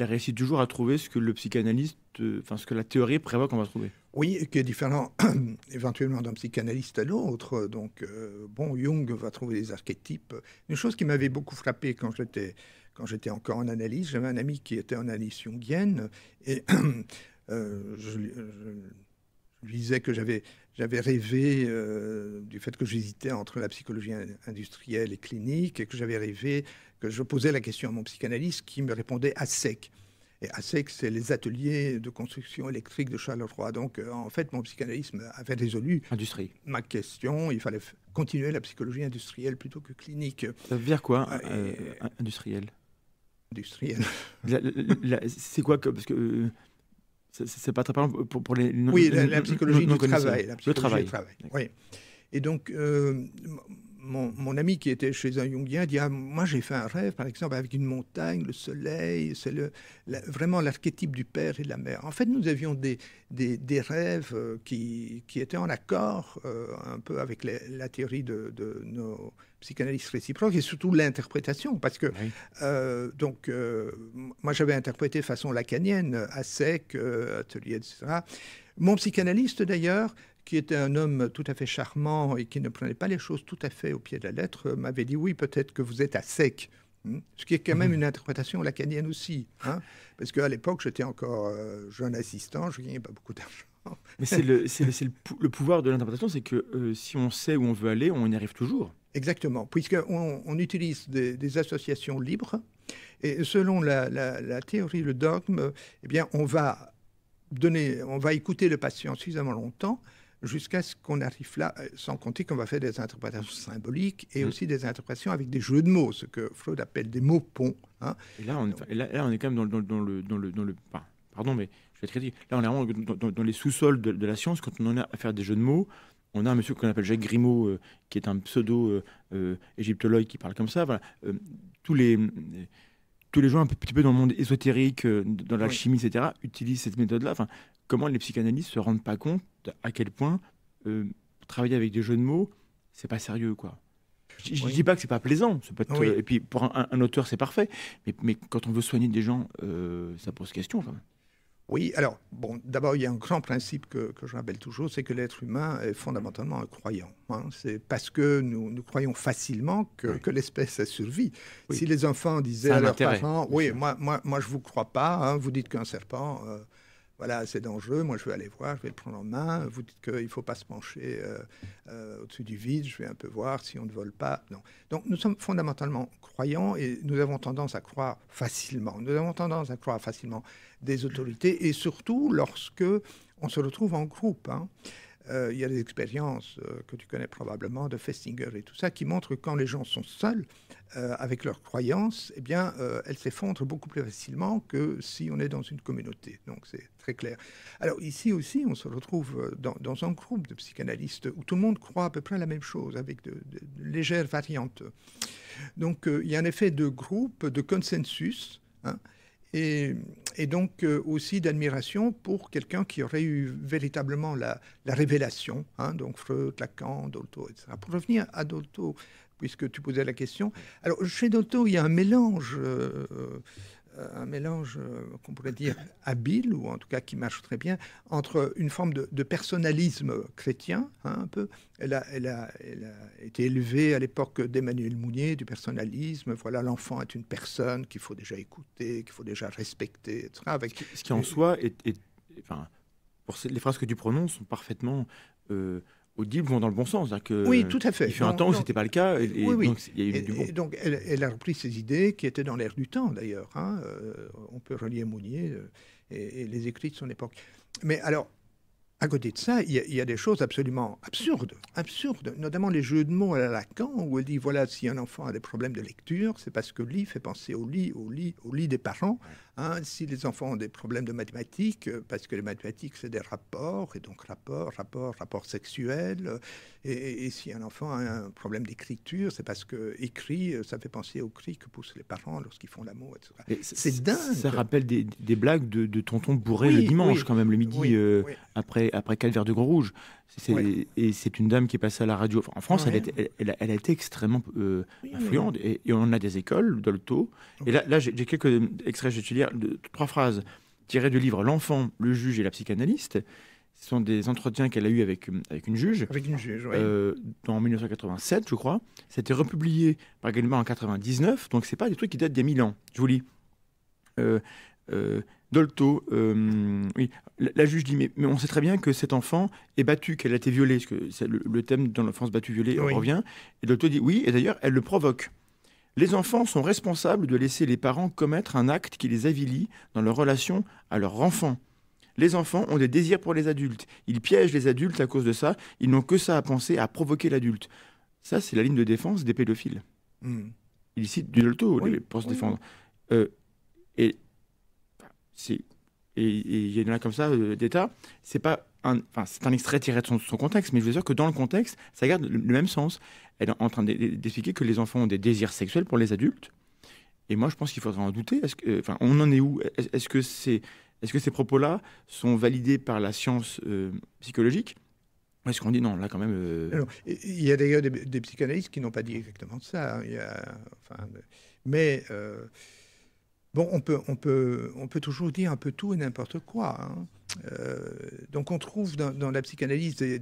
[SPEAKER 1] elle réussit toujours à trouver ce que le psychanalyste, euh, enfin ce que la théorie prévoit qu'on va trouver.
[SPEAKER 2] Oui, qui est différent éventuellement d'un psychanalyste à l'autre. Donc, euh, bon, Jung va trouver des archétypes. Une chose qui m'avait beaucoup frappé quand j'étais quand j'étais encore en analyse, j'avais un ami qui était en analyse jungienne et euh, je, lui disais que j'avais j'avais rêvé du fait que j'hésitais entre la psychologie industrielle et clinique et que j'avais rêvé je posais la question à mon psychanalyste qui me répondait à sec. Et à sec, c'est les ateliers de construction électrique de Charleroi. Donc, euh, en fait, mon psychanalyste avait résolu Industrie. ma question. Il fallait continuer la psychologie industrielle plutôt que clinique.
[SPEAKER 1] Ça veut dire quoi, euh, euh, industriel Industriel. c'est quoi que, Parce que. C'est pas très parlant pour, les. oui, la, psychologie du travail. le travail. travail.
[SPEAKER 2] Oui. Et donc, mon, ami qui était chez un Jungien dit ah, Moi, j'ai fait un rêve, par exemple, avec une montagne, le soleil, c'est le, vraiment l'archétype du père et de la mère. En fait, nous avions des, rêves euh, qui, étaient en accord euh, un peu avec la théorie de, nos psychanalystes réciproques et surtout l'interprétation. Parce que, euh, donc, moi, j'avais interprété façon lacanienne, à sec, atelier, etc. Mon psychanalyste, d'ailleurs, qui était un homme tout à fait charmant et qui ne prenait pas les choses tout à fait au pied de la lettre, euh, m'avait dit oui, peut-être que vous êtes à sec. Hmm. Ce qui est quand même mhm. une interprétation lacanienne aussi. Hein. parce qu'à l'époque, j'étais encore euh, jeune assistant, je gagnais pas beaucoup d'argent. Mais c'est
[SPEAKER 1] le, pouvoir de l'interprétation, c'est que euh, si on sait où on veut aller, on y arrive toujours.
[SPEAKER 2] Exactement, puisqu'on on utilise des, associations libres. Et selon la, la, théorie, le dogme, eh bien, on va, donner, on va écouter le patient suffisamment longtemps jusqu'à ce qu'on arrive là, euh, sans compter qu'on va faire des interprétations symboliques et mm. aussi des interprétations avec des jeux de mots, ce que Freud appelle des mots ponts.
[SPEAKER 1] Hein. Et là, on, est quand même dans, le... Dans le, dans le pardon, mais je vais être critique. Là, on est vraiment dans, les sous-sols de, la science, quand on en a à faire des jeux de mots, on a un monsieur qu'on appelle Jacques Grimaud, euh, qui est un pseudo-égyptologue euh, qui parle comme ça. tous les tous les gens un petit peu dans le monde ésotérique, dans l'alchimie, etc., utilisent cette méthode-là comment les psychanalystes se rendent pas compte à quel point euh, travailler avec des jeux de mots, c'est pas sérieux, quoi. Je, ne dis pas que c'est pas plaisant, euh, et puis pour un, auteur c'est parfait, mais, quand on veut soigner des gens, euh, ça pose question
[SPEAKER 2] Oui, alors, bon, d'abord, il y a un grand principe que, je rappelle toujours, c'est que l'être humain est fondamentalement un croyant. Hein. C'est parce que nous, croyons facilement que, l'espèce a survie. Si les enfants disaient à leurs parents, oui, moi, moi, moi je vous crois pas, hein, vous dites qu'un serpent voilà c'est dangereux. moi je vais aller voir, je vais le prendre en main, vous dites qu'il ne faut pas se pencher euh, euh, au-dessus du vide, je vais un peu voir si on ne vole pas. Non. Donc nous sommes fondamentalement croyants et nous avons tendance à croire facilement. Nous avons tendance à croire facilement des autorités et surtout lorsque on se retrouve en groupe. Hein. Euh, il y a des expériences euh, que tu connais probablement de Festinger et tout ça qui montrent que quand les gens sont seuls euh, avec leurs croyances, eh bien, elles s'effondrent beaucoup plus facilement que si on est dans une communauté. Donc, c'est très clair. Alors, ici aussi, on se retrouve dans, un groupe de psychanalystes où tout le monde croit à peu près la même chose avec de, de légères variantes. Donc, il y a un effet de groupe, de consensus. Hein, et, donc euh, aussi d'admiration pour quelqu'un qui aurait eu véritablement la, révélation, hein, donc Freud, Lacan, Dolto, etc. Pour revenir à Dolto, puisque tu posais la question, alors chez Dolto, il y a un mélange. Euh, euh, un mélange euh, qu'on pourrait dire habile, ou en tout cas qui marche très bien, entre une forme de, personnalisme chrétien, hein, un peu. Elle a, elle, a, elle a, été élevée à l'époque d'Emmanuel Mounier, du personnalisme. Voilà, l'enfant est une personne qu'il faut déjà écouter, qu'il faut déjà respecter, etc. Avec... Ce, qui, en soi
[SPEAKER 1] est. enfin, pour les phrases que tu prononces sont parfaitement. Euh, audibles vont dans le bon sens. Que oui, tout à fait. Il fait un temps où ce n'était pas le cas, donc il y a eu du
[SPEAKER 2] elle, a repris ses idées qui étaient dans l'air du temps d'ailleurs. Hein. Euh, on peut relier Mounier euh, et, les écrits de son époque. Mais alors, à côté de ça, il y, a, des choses absolument absurdes, absurdes, notamment les jeux de mots à la Lacan, où elle dit voilà, si un enfant a des problèmes de lecture, c'est parce que lit fait penser au lit, au lit, au lit des parents. Hein, si les enfants ont des problèmes de mathématiques, euh, parce que les mathématiques, c'est des rapports, et donc rapport, rapport, rapport sexuel. Euh, et, si un enfant a un problème d'écriture, c'est parce que écrit, euh, ça fait penser au cri que poussent les parents lorsqu'ils font l'amour, etc.
[SPEAKER 1] C'est dingue. Ça rappelle des, blagues de, tonton bourré le dimanche, quand même, le midi, Après, après Calvaire de Gros Rouge. Et c'est une dame qui est passée à la radio. en France, elle, a été, elle, a été extrêmement euh, influente. Et, on a des écoles Dolto. Et là, là j'ai quelques extraits, je vais te lire de, trois phrases tirées du livre L'enfant, le juge et la psychanalyste. Ce sont des entretiens qu'elle a eus avec, avec une juge. Avec une juge, oui. en 1987, je crois. C'était republié par Gallimard en 99. Donc, c'est pas des trucs qui datent des 1000 ans. Je vous lis. Euh, euh Dolto, euh, la, juge dit mais, on sait très bien que cet enfant est battu, qu'elle a été violée, parce que c'est le, thème dans l'enfance battue violée on revient. Et Dolto dit oui, et d'ailleurs elle le provoque. Les enfants sont responsables de laisser les parents commettre un acte qui les avilit dans leur relation à leur enfant. Les enfants ont des désirs pour les adultes. Ils piègent les adultes à cause de ça. Ils n'ont que ça à penser, à provoquer l'adulte. Ça, c'est la ligne de défense des pédophiles. Hmm. Il Ils Dolto pour se défendre. Euh, et et il y en a comme ça euh, d'État, c'est pas un, c'est un extrait tiré de son, contexte, mais je veux dire que dans le contexte, ça garde le, même sens. Elle est en train d'expliquer que les enfants ont des désirs sexuels pour les adultes, et moi je pense qu'il faudrait en douter. Enfin, on en est où Est-ce que c'est est-ce que ces propos-là sont validés par la science euh, psychologique Est-ce qu'on dit non, là quand même... Euh,
[SPEAKER 2] il y a d'ailleurs des, psychanalystes qui n'ont pas dit exactement ça. Hein. mais Bon, on peut, toujours dire un peu tout et n'importe quoi. Hein. Euh, donc on trouve dans, la psychanalyse des,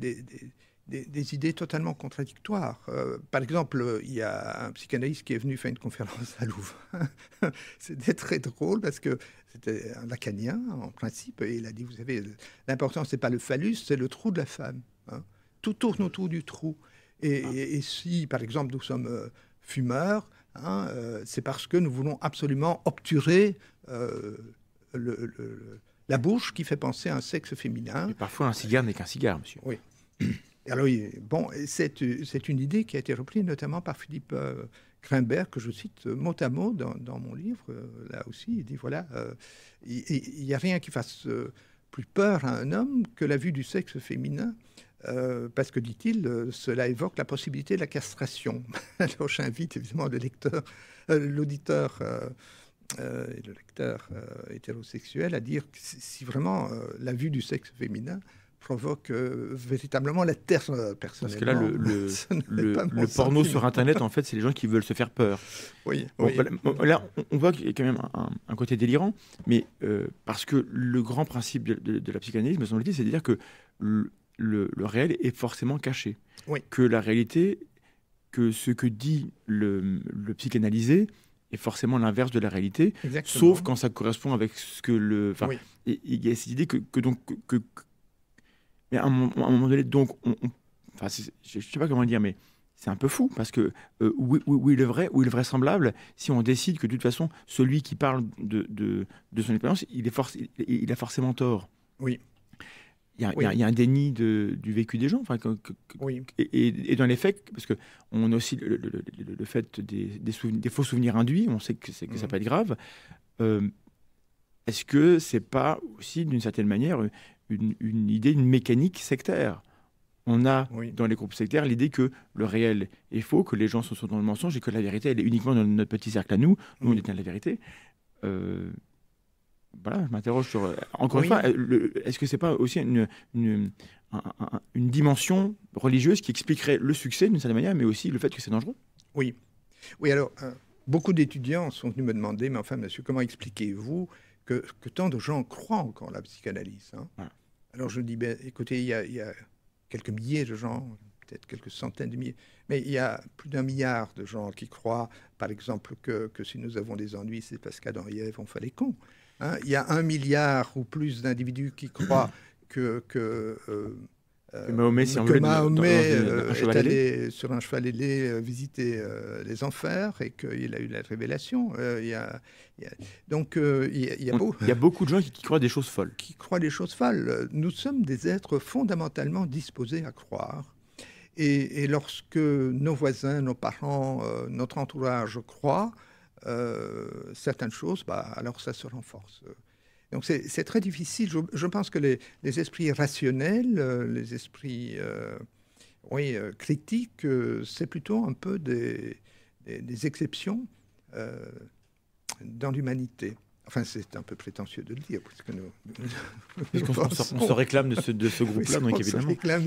[SPEAKER 2] idées totalement contradictoires. Euh, par exemple, il y a un psychanalyste qui est venu faire une conférence à Louvre. C'était très drôle parce que c'était un lacanien en principe. Et il a dit, vous savez, l'important, n'est pas le phallus, c'est le trou de la femme. Hein. Tout tourne autour du trou. et, ah. si, par exemple, nous sommes euh, fumeurs, Hein, euh, c'est parce que nous voulons absolument obturer euh, le, la bouche qui fait penser à un sexe féminin. parfois, un cigare n'est qu'un cigare, monsieur. Oui. Alors, bon, c'est une idée qui a été reprise notamment par Philippe Kremberg, euh, que je cite mot à mot dans, mon livre. là aussi, il dit voilà, il n'y a rien qui fasse plus peur à un homme que la vue du sexe féminin euh, parce que, dit-il, euh, cela évoque la possibilité de la castration. Alors j'invite évidemment le lecteur, euh, l'auditeur et le lecteur hétérosexuel à dire que si vraiment la vue du sexe féminin provoque véritablement la terre personnellement. Parce que là, le, le, porno sur Internet, en
[SPEAKER 1] fait, c'est les gens qui veulent se faire peur. Oui. là, on voit qu'il y a quand même un, côté délirant, mais parce que le grand principe de, la psychanalyse, me semble-t-il, c'est de dire que le, réel est forcément caché. Que la réalité, que ce que dit le, le psychanalysé est forcément l'inverse de la réalité, sauf quand ça correspond avec ce que le. il y a cette idée que, donc que, mais à un, moment donné, donc on, je ne sais pas comment dire, mais c'est un peu fou parce que euh, oui où, où, est le vrai, où est le vraisemblable si on décide que de toute façon celui qui parle de, de, son expérience, il, est il, il a forcément tort. Oui il y, a un déni du vécu des gens. Enfin, et, dans les faits, parce que on a aussi le, fait des, des, faux souvenirs induits, on sait que, que ça mmh. peut être grave. Euh, est-ce que c'est pas aussi, d'une certaine manière, une, idée, une mécanique sectaire on a dans les groupes sectaires l'idée que le réel est faux, que les gens sont dans le mensonge et que la vérité, elle est uniquement dans notre petit cercle à nous. Nous, on dans la vérité. Euh, voilà, je m'interroge sur. Euh, encore une fois, euh, est-ce que c'est pas aussi une, dimension religieuse qui expliquerait le succès d'une certaine manière, mais aussi le fait que c'est dangereux
[SPEAKER 2] Oui. Oui, alors, euh, beaucoup d'étudiants sont venus me demander, mais enfin, monsieur, comment expliquez-vous que, tant de gens croient encore en la psychanalyse hein Alors, je dis, ben, écoutez, il y, a, quelques milliers de gens, peut-être quelques centaines de milliers, mais il y a plus d'un milliard de gens qui croient, par exemple, que, si nous avons des ennuis, c'est parce qu'Adam et on ont fait les cons. Hein, il y a un milliard ou plus d'individus qui croient que, que, euh, Mahomet, euh, est allé sur un cheval ailé euh, visiter les enfers et qu'il a eu la révélation. Il y a, donc il y a,
[SPEAKER 1] beaucoup de gens qui, croient des choses folles. Qui
[SPEAKER 2] croient des choses folles. Nous sommes des êtres fondamentalement disposés à croire. Et, lorsque nos voisins, nos parents, notre entourage croient, euh, certaines choses, bah, alors ça se renforce. Donc c'est très difficile. Je, pense que les, esprits rationnels, euh, les esprits euh, oui, critiques, c'est plutôt un peu des, exceptions dans l'humanité. Enfin, c'est un peu prétentieux de le dire, parce nous, on, se réclame de ce, de ce groupe-là, donc évidemment. On se réclame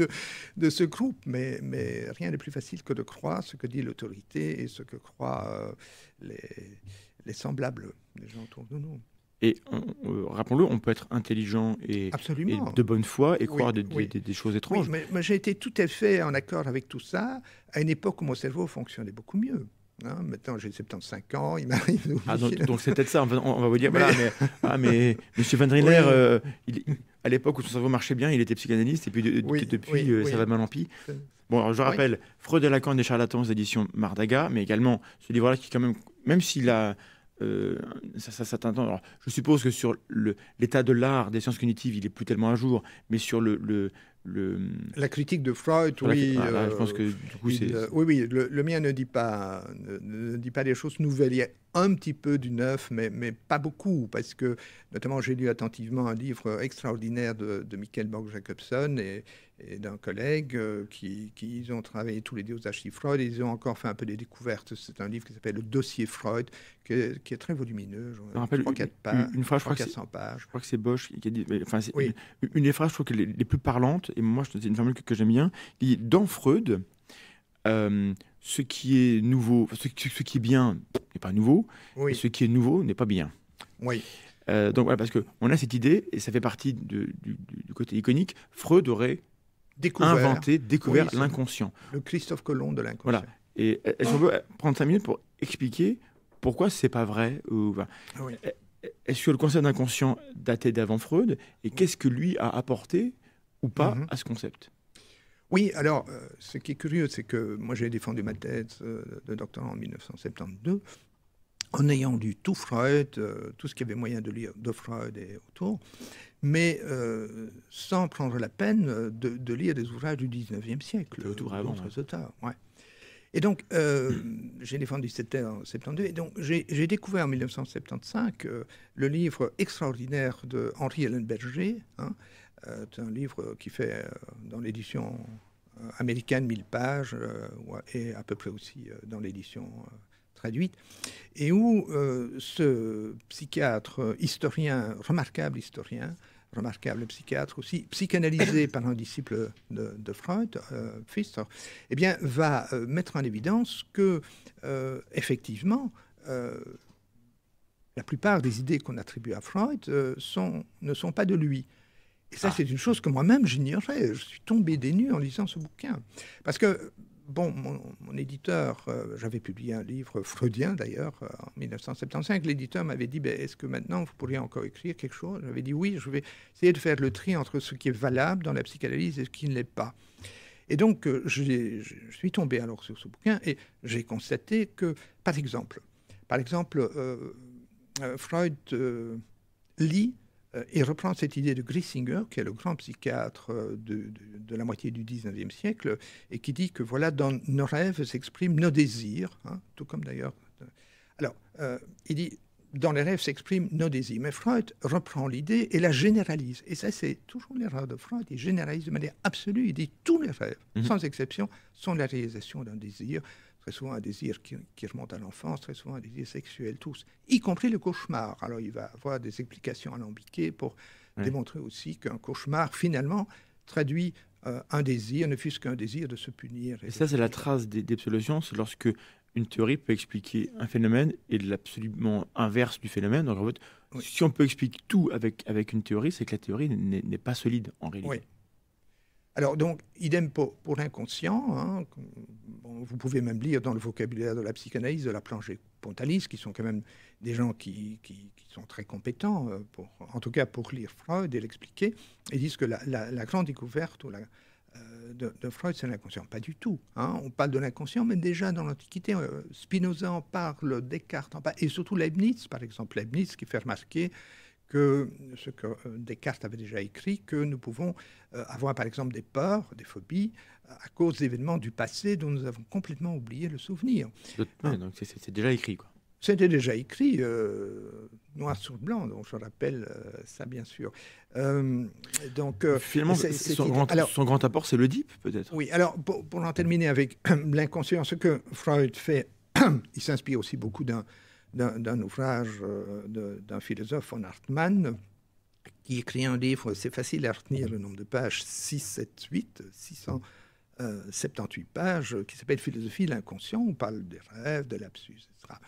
[SPEAKER 2] de, ce groupe, mais, mais rien n'est plus facile que de croire ce que dit l'autorité et ce que croient euh, les, semblables, les gens autour de nous.
[SPEAKER 1] Et euh, rappelons-le, on peut être intelligent et, de bonne foi et croire des, choses étranges. Oui,
[SPEAKER 2] mais j'ai été tout à fait en accord avec tout ça à une époque où mon cerveau fonctionnait beaucoup mieux. Ah, maintenant, j'ai 75 ans, il m'arrive. Ah, donc c'est
[SPEAKER 1] peut-être ça, on va, vous dire. Voilà, mais, ah, M. Van euh, à l'époque où son cerveau marchait bien, il était psychanalyste, et puis depuis, euh, ça va mal en pis. Bon, alors, je rappelle, Freud et Lacan des charlatans édition éditions Mardaga, mais également ce livre-là qui, quand même, même s'il a. Euh, ça, ça, alors, je suppose que sur l'état de l'art des sciences cognitives, il est plus tellement à jour, mais sur le
[SPEAKER 2] la critique de Freud, oui. oui, oui, le, mien ne dit pas, ne dit pas des choses nouvelles un petit peu du neuf, mais, pas beaucoup, parce que notamment j'ai lu attentivement un livre extraordinaire de, de Michael Borg-Jacobson et, d'un collègue euh, qui, ont travaillé tous les deux aux archives Freud, ils ont encore fait un peu des découvertes. C'est un livre qui s'appelle Le dossier Freud, qui est, très volumineux, je rappelle, une, phrase, je crois 400
[SPEAKER 1] pages. Je crois que c'est Bosch qui a une, des phrases, je trouve, les, plus parlantes, et moi, je dis une formule que, j'aime bien, dit, dans Freud, euh, ce qui est nouveau, ce qui est bien, n'est pas nouveau, et ce qui est nouveau n'est pas bien. Oui. Euh, donc voilà, parce qu'on a cette idée, et ça fait partie du, côté iconique, Freud aurait inventé, découvert l'inconscient.
[SPEAKER 2] Le Christophe Colomb de
[SPEAKER 1] l'inconscient. Voilà. Et euh, est-ce qu'on peut euh, prendre cinq minutes pour expliquer pourquoi c'est pas vrai ou, Est-ce que le concept d'inconscient datait d'avant Freud Et qu'est-ce que lui a apporté ou pas mhm. à ce concept oui, alors, ce qui est curieux, c'est
[SPEAKER 2] que moi, j'ai défendu ma thèse de doctorat en 1972 en ayant lu tout Freud, euh, tout ce qu'il y avait moyen de lire de Freud et autour, mais euh, sans prendre la peine euh, de, lire des ouvrages du 19e siècle. avant, ouais. Et donc, hmm. j'ai défendu cette thèse en 72, et donc j'ai découvert en 1975 le livre extraordinaire de Henri Berger. c'est hein, un livre qui fait dans l'édition américaine 1000 pages, et à peu près aussi dans l'édition traduite, et où euh, ce psychiatre, historien, remarquable historien, remarquable psychiatre aussi, psychanalysé par un disciple de, Freud, euh, Pfister, eh bien, va euh, mettre en évidence que, euh, effectivement, la plupart des idées qu'on attribue à Freud sont, ne sont pas de lui. Et ça, ah. c'est une chose que moi-même j'ignorais. Je suis tombé des nues en lisant ce bouquin. Parce que bon, mon, éditeur, euh, j'avais publié un livre freudien d'ailleurs euh, en 1975. L'éditeur m'avait dit ben, Est-ce que maintenant vous pourriez encore écrire quelque chose J'avais dit Oui, je vais essayer de faire le tri entre ce qui est valable dans la psychanalyse et ce qui ne l'est pas. Et donc, euh, je, suis tombé alors sur ce bouquin et j'ai constaté que, par exemple, par exemple Freud lit il euh, reprend cette idée de Grissinger, qui est le grand psychiatre euh, de, la moitié du 19e siècle, et qui dit que voilà, dans nos rêves s'expriment nos désirs, hein, tout comme d'ailleurs. Euh, alors, il dit, dans les rêves s'expriment nos désirs. Mais Freud reprend l'idée et la généralise. Et ça, c'est toujours l'erreur de Freud. Il généralise de manière absolue. Il dit tous les rêves, mmh. sans exception, sont la réalisation d'un désir très souvent un désir qui, remonte à l'enfance, très souvent un désir sexuel, tous, y compris le cauchemar. Alors il va avoir des explications alambiquées pour démontrer aussi qu'un cauchemar, finalement, traduit euh, un désir, ne fût-ce qu'un désir de se punir. Et, ça, c'est
[SPEAKER 1] la trace des, des lorsque une théorie peut expliquer un phénomène et l'absolument inverse du phénomène. Donc en fait, si on peut expliquer tout avec, avec une théorie, c'est que la théorie n'est pas solide en réalité. Alors donc, idem pour, l'inconscient, hein,
[SPEAKER 2] vous pouvez même lire dans le vocabulaire de la psychanalyse de la plongée et Pontalis, qui sont quand même des gens qui, sont très compétents, euh, en tout cas pour lire Freud et l'expliquer, et disent que la, grande découverte euh, de, Freud, c'est l'inconscient. Pas du tout. Hein. On parle de l'inconscient, mais déjà dans l'Antiquité, euh, Spinoza en parle, Descartes en parle, et surtout Leibniz, par exemple, Leibniz qui fait remarquer que ce que euh, Descartes avait déjà écrit, que nous pouvons euh, avoir par exemple des peurs, des phobies, euh, à cause d'événements du passé dont nous avons complètement oublié le souvenir.
[SPEAKER 1] Ah. c'est déjà écrit. Quoi.
[SPEAKER 2] C'était déjà écrit noir sur blanc, donc je rappelle ça bien sûr. donc
[SPEAKER 1] finalement, son, grand, son, grand, apport, c'est le dip peut-être. Oui, alors
[SPEAKER 2] pour, pour, en terminer avec l'inconscient, ce que Freud fait, il s'inspire aussi beaucoup d'un d'un ouvrage euh, d'un philosophe, von Hartmann, qui écrit un livre, c'est facile à retenir le nombre de pages, 678, 678 euh, pages, qui s'appelle Philosophie de l'inconscient. On parle des rêves, de l'absurde, etc.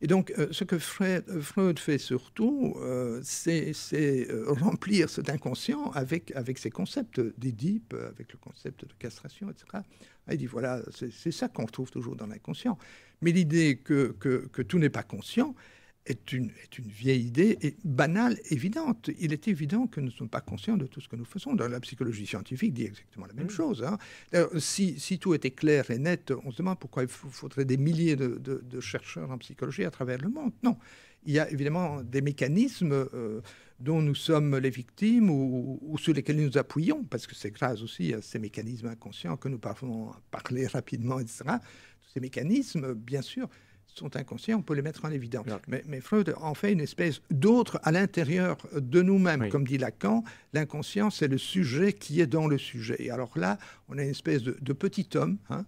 [SPEAKER 2] Et donc, euh, ce que Freud fait surtout, c'est remplir cet inconscient avec, avec ses concepts d'Édipe, avec le concept de castration, etc. il dit voilà, c'est ça qu'on retrouve toujours dans l'inconscient. Mais l'idée que, tout n'est pas conscient est une, est une vieille idée et banale, évidente. Il est évident que nous ne sommes pas conscients de tout ce que nous faisons. Dans la psychologie scientifique dit exactement la même mm. chose. Hein. Si, tout était clair et net, on se demande pourquoi il faudrait des milliers de, chercheurs en psychologie à travers le monde. Non, il y a évidemment des mécanismes euh, dont nous sommes les victimes ou, sur lesquels nous appuyons, parce que c'est grâce aussi à ces mécanismes inconscients que nous à parler rapidement, etc ces mécanismes, bien sûr, sont inconscients, on peut les mettre en évidence. Mais, Freud en fait une espèce d'autre à l'intérieur de nous-mêmes. Comme dit Lacan, l'inconscient, c'est le sujet qui est dans le sujet. Et alors là, on a une espèce de, petit homme hein,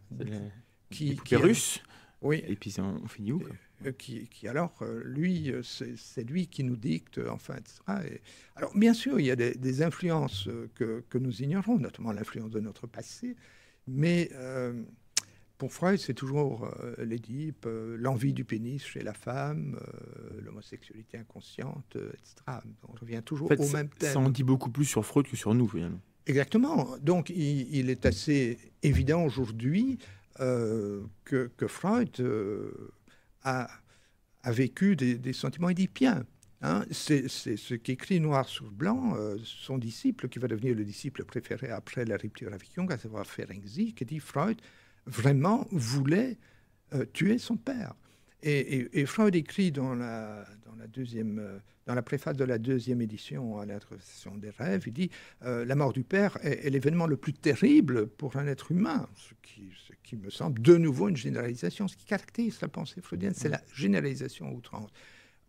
[SPEAKER 1] qui, russe. Oui. Et puis on finit où
[SPEAKER 2] euh, qui, alors, euh, lui, euh, c'est lui qui nous dicte, enfin, etc. alors, bien sûr, il y a des, influences que, que, nous ignorons, notamment l'influence de notre passé, mais pour Freud, c'est toujours euh, l'Édipe, euh, l'envie du pénis chez la femme, euh, l'homosexualité inconsciente, etc. on revient toujours au même thème. Ça en dit
[SPEAKER 1] beaucoup plus sur Freud que sur nous, finalement.
[SPEAKER 2] Exactement. Donc, il, est assez évident aujourd'hui que, Freud a, vécu des, sentiments édipiens. Hein. c'est ce qu'écrit noir sur blanc son disciple, qui va devenir le disciple préféré après la rupture avec Jung, à savoir Ferenczi, qui dit Freud vraiment voulait euh, tuer son père. Et, Freud écrit dans la, deuxième, euh, dans la préface de la deuxième édition à l'introduction des rêves, il dit euh, La mort du père est, l'événement le plus terrible pour un être humain, ce ce qui me semble de nouveau une généralisation. Ce qui caractérise la pensée freudienne, c'est mmh. la généralisation outrance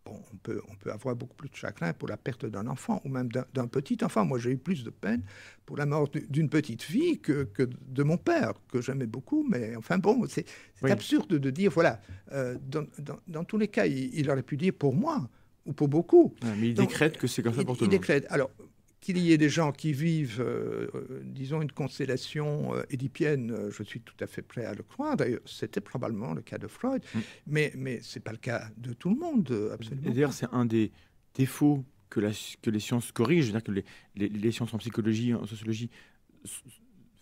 [SPEAKER 2] on, peut, on peut avoir beaucoup plus de chagrin pour la perte d'un enfant ou même d'un petit enfant. Moi, j'ai eu plus de peine pour la mort d'une petite fille que, de mon père, que j'aimais beaucoup. Mais enfin, bon, c'est absurde de dire, voilà, euh, dans, tous les cas, il, aurait pu dire pour moi ou pour beaucoup.
[SPEAKER 1] mais il décrète que c'est comme ça pour tout le monde. Alors,
[SPEAKER 2] qu'il y ait des gens qui vivent, euh, euh, disons, une constellation euh, édipienne, je suis tout à fait prêt à le croire. D'ailleurs, c'était probablement le cas de Freud, mm. mais, mais ce n'est pas le cas de tout le monde,
[SPEAKER 1] absolument. D'ailleurs, c'est un des défauts que, la, que les sciences corrigent, c'est-à-dire que les, sciences en psychologie, en sociologie,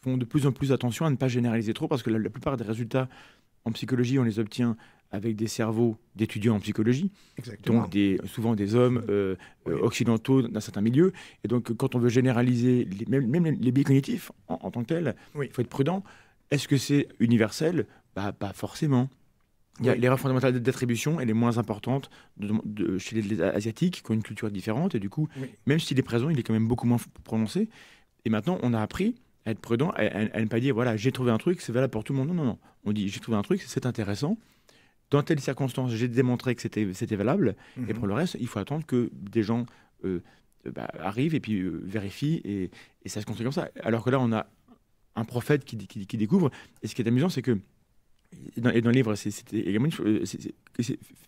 [SPEAKER 1] font de plus en plus attention à ne pas généraliser trop, parce que la plupart des résultats en psychologie, on les obtient avec des cerveaux d'étudiants en psychologie, donc souvent des hommes euh, occidentaux d'un certain milieu. Et donc, quand on veut généraliser même, les biais cognitifs en, tant que tels, il faut être prudent. Est-ce que c'est universel bah, Pas forcément. Il l'erreur fondamentale d'attribution, elle est moins importante de, chez les, Asiatiques qui ont une culture différente. Et du coup, même s'il est présent, il est quand même beaucoup moins prononcé. Et maintenant, on a appris à être prudent, à ne pas dire, voilà, j'ai trouvé un truc, c'est valable pour tout le monde. Non, non, non. On dit, j'ai trouvé un truc, c'est intéressant dans telle circonstances, j'ai démontré que c'était valable. Et mhm. pour le reste, il faut attendre que des gens euh, bah, arrivent et puis euh, vérifient et, ça se construit comme ça. Alors que là, on a un prophète qui, qui, découvre. Et ce qui est amusant, c'est que et dans le livre, c'était également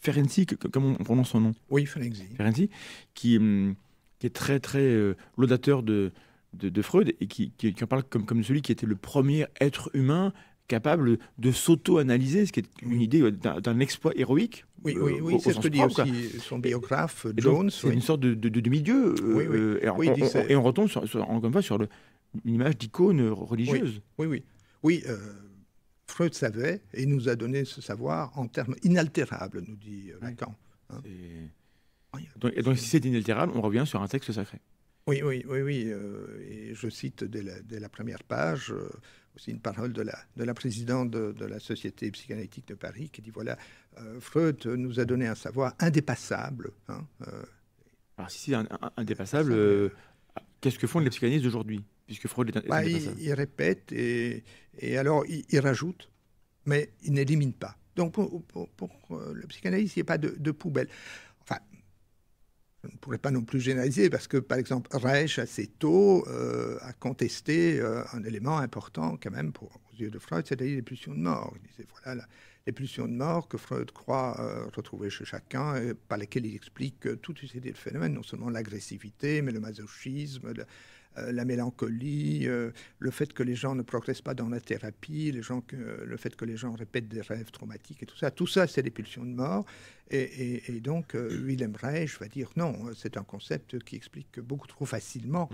[SPEAKER 1] Ferenczi, comment on prononce son nom Oui, Ferenczi. Ferenczi, qui, hum, est très, très euh, laudateur de, de, Freud et qui, en parle comme, comme celui qui était le premier être humain capable de s'auto-analyser, ce qui est une idée d'un exploit héroïque. Oui, euh, oui, oui, c'est ce que dit aussi
[SPEAKER 2] son biographe Jones. C'est une sorte
[SPEAKER 1] de, demi-dieu. Euh, euh, et, on retombe sur, encore une fois sur le, une image d'icône religieuse.
[SPEAKER 2] Oui, oui. Oui, Freud savait et nous a donné ce savoir en termes inaltérables, nous dit Lacan. Hein.
[SPEAKER 1] et donc, si c'est inaltérable, on revient sur un texte sacré.
[SPEAKER 2] Oui, oui, oui, oui. et je cite dès la, première page, c'est une parole de la, de la présidente de, la Société psychanalytique de Paris qui dit voilà, euh, Freud nous a donné un savoir indépassable.
[SPEAKER 1] Hein, euh. Alors, si c'est indépassable, euh, qu'est-ce que font les psychanalystes d'aujourd'hui Puisque Freud est, bah, indépassable. Il, il, répète et, et alors il, rajoute,
[SPEAKER 2] mais il n'élimine pas. Donc pour, le psychanalyste, il n'y a pas de, de poubelle pourrait ne pourrait pas non plus généraliser parce que, par exemple, Reich, assez tôt, euh, a contesté euh, un élément important quand même pour, aux yeux de Freud, c'est-à-dire pulsions de mort. Il disait, voilà, pulsions de mort que Freud croit euh, retrouver chez chacun, et par lesquelles il explique toute une série de phénomènes, non seulement l'agressivité, mais le masochisme, euh, la mélancolie, euh, le fait que les gens ne progressent pas dans la thérapie, les gens que, euh, le fait que les gens répètent des rêves traumatiques et tout ça. Tout ça, c'est des pulsions de mort. Et, donc, Willem Reich va dire non, c'est un concept qui explique beaucoup trop facilement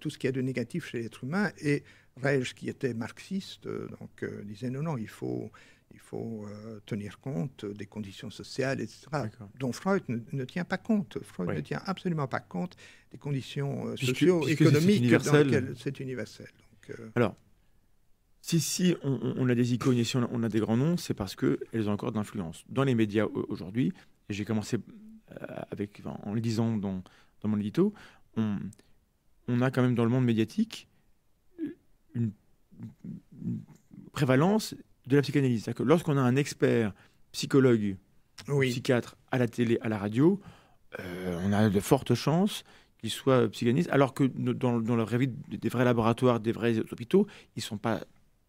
[SPEAKER 2] tout ce qu'il y a de négatif chez l'être humain. Et Reich, qui était marxiste, donc disait non, non, il faut il faut euh, tenir compte des conditions sociales, etc., dont Freud ne, tient pas compte. Freud ne tient absolument pas compte des conditions euh, socio-économiques dans lesquelles c'est universel. Euh, Alors,
[SPEAKER 1] si, si on, a des icônes si on a, des grands noms, c'est parce qu'elles ont encore de l'influence. Dans les médias aujourd'hui, et j'ai commencé avec, en le disant dans, dans mon édito, on, on, a quand même dans le monde médiatique une prévalence de la psychanalyse. cest que lorsqu'on a un expert psychologue, oui. psychiatre à la télé, à la radio, euh, on a de fortes chances qu'il soit psychanalyste, alors que dans, dans la vie des vrais laboratoires, des vrais hôpitaux, ils ne sont pas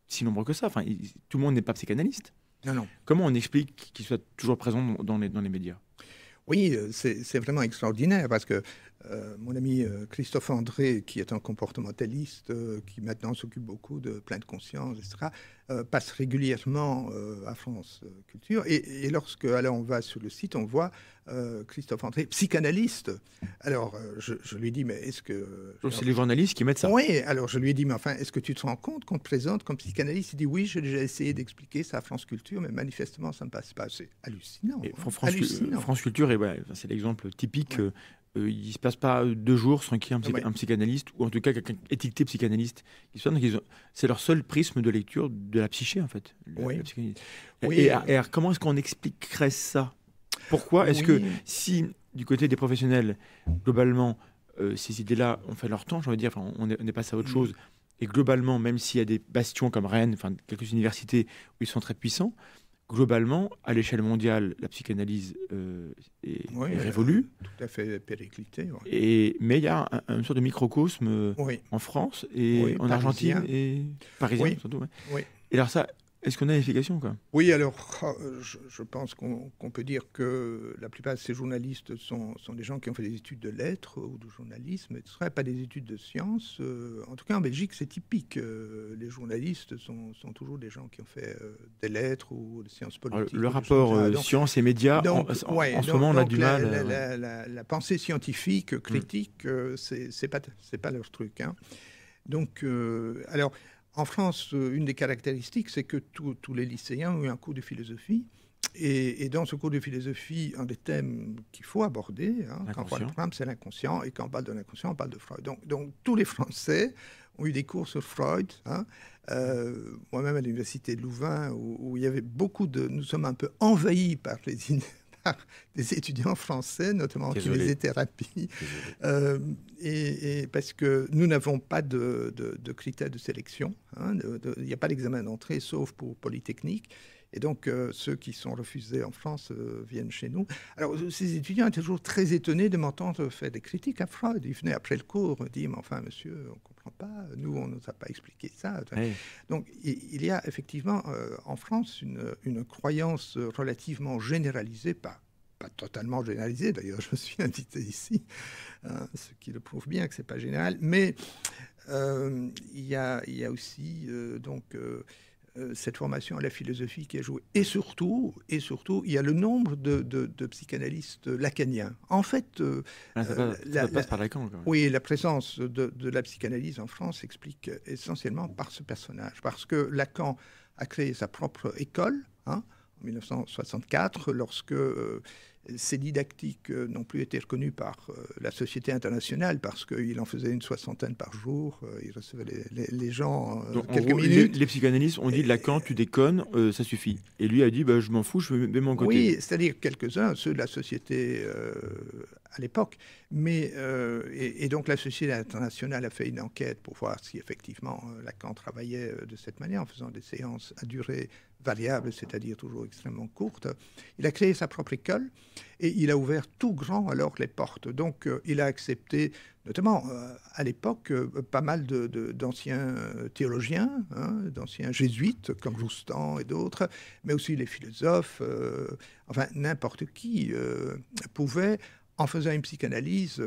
[SPEAKER 1] si nombreux que ça. Enfin, tout le monde n'est pas psychanalyste. Non, non. Comment on explique qu'il soit toujours présent dans les, dans les médias
[SPEAKER 2] oui, euh, c'est vraiment extraordinaire parce que euh, mon ami euh, Christophe André, qui est un comportementaliste, euh, qui maintenant s'occupe beaucoup de plein de conscience, passe régulièrement à France Culture. Et, lorsque alors on va sur le site, on voit Christophe André, psychanalyste. Alors je, lui dis, mais est-ce que... Oh, c'est les journalistes qui mettent ça. Oui, alors je lui ai dit, mais enfin, est-ce que tu te rends compte qu'on te présente comme psychanalyste Il dit, oui, j'ai déjà essayé d'expliquer ça à France Culture, mais manifestement, ça ne passe pas. C'est hallucinant, hein. France,
[SPEAKER 1] Culture, c'est l'exemple typique. Euh, il ne se passe pas euh, deux jours sans qu'il y ait ah un, psychanalyste, ou en tout cas quelqu'un étiqueté psychanalyste. C'est leur seul prisme de lecture de la psyché, en fait. Et, comment est-ce qu'on expliquerait ça Pourquoi est-ce que si, du côté des professionnels, globalement, euh, ces idées-là ont fait leur temps, j'ai envie de dire, on, n'est est, passé à autre mm. chose, et globalement, même s'il y a des bastions comme Rennes, enfin, quelques universités où ils sont très puissants, globalement, à l'échelle mondiale, la psychanalyse euh, est, euh, révolue.
[SPEAKER 2] Tout à fait périclitée.
[SPEAKER 1] Et, mais il y a un, une sorte de microcosme en France et en Argentine et parisien surtout. Et alors ça, est-ce qu'on a quoi
[SPEAKER 2] Oui, alors ah, je, pense qu'on peut dire que la plupart de ces journalistes sont, des gens qui ont fait des études de lettres ou de journalisme, Ce serait pas des études de sciences. Euh, en tout cas, en Belgique, c'est typique. Euh, les journalistes sont, toujours des gens qui ont fait euh, des lettres ou des sciences ah, politiques. le rapport sciences et
[SPEAKER 1] médias, en, ce moment, on a du la, mal.
[SPEAKER 2] La, la, pensée scientifique, hmm. critique, ce c'est pas, pas leur truc. Hein. Donc, alors, en France, euh, une des caractéristiques, c'est que tous les lycéens ont eu un cours de philosophie. Et, dans ce cours de philosophie, un des thèmes qu'il faut aborder, hein, quand on parle de Trump, c'est l'inconscient, et quand on parle de l'inconscient, on parle de Freud. Donc, donc, tous les Français ont eu des cours sur Freud. Hein. Euh, moi-même à l'université de Louvain, où, où, il y avait beaucoup de... Nous sommes un peu envahis par les, des étudiants français, notamment en kinésithérapie, euh, et, parce que nous n'avons pas de, critères de sélection. Hein, il n'y a pas d'examen d'entrée, sauf pour Polytechnique. Et donc, euh, ceux qui sont refusés en France euh, viennent chez nous. Alors, euh, ces étudiants étaient toujours très étonnés de m'entendre faire des critiques à Freud. Ils venaient après le cours, disaient, mais enfin, monsieur, on ne comprend pas, nous, on ne nous a pas expliqué ça. Donc, il y a effectivement en France une, croyance relativement généralisée, pas pas totalement généralisée, d'ailleurs je suis invité ici, hein, ce qui le prouve bien que ce n'est pas général, mais il y, a aussi donc euh, cette formation à la philosophie qui a joué. Et surtout, et surtout il y a le nombre de, psychanalystes lacaniens. En fait, euh, ah, euh, passe par Lacan. Oui, la présence de, la psychanalyse en France s'explique essentiellement par ce personnage, parce que Lacan a créé sa propre école hein, en 1964 lorsque ses didactiques euh, n'ont plus été reconnus par euh, la société internationale parce qu'il en faisait une soixantaine par jour. Euh, il recevait les, gens quelques minutes. Les,
[SPEAKER 1] psychanalystes ont dit Lacan, tu déconnes, ça suffit. Et lui a dit bah, je m'en fous, je vais m'en côté. Oui,
[SPEAKER 2] c'est-à-dire quelques-uns, ceux de la société à l'époque. Mais et, et, donc la société internationale a fait une enquête pour voir si effectivement Lacan travaillait de cette manière en faisant des séances à durée variable, c'est-à-dire toujours extrêmement courte. Il a créé sa propre école et il a ouvert tout grand alors les portes. Donc euh, il a accepté, notamment euh, à l'époque, euh, pas mal d'anciens théologiens, hein, d'anciens jésuites comme Roustan et d'autres, mais aussi les philosophes, enfin n'importe qui pouvait, en faisant une psychanalyse,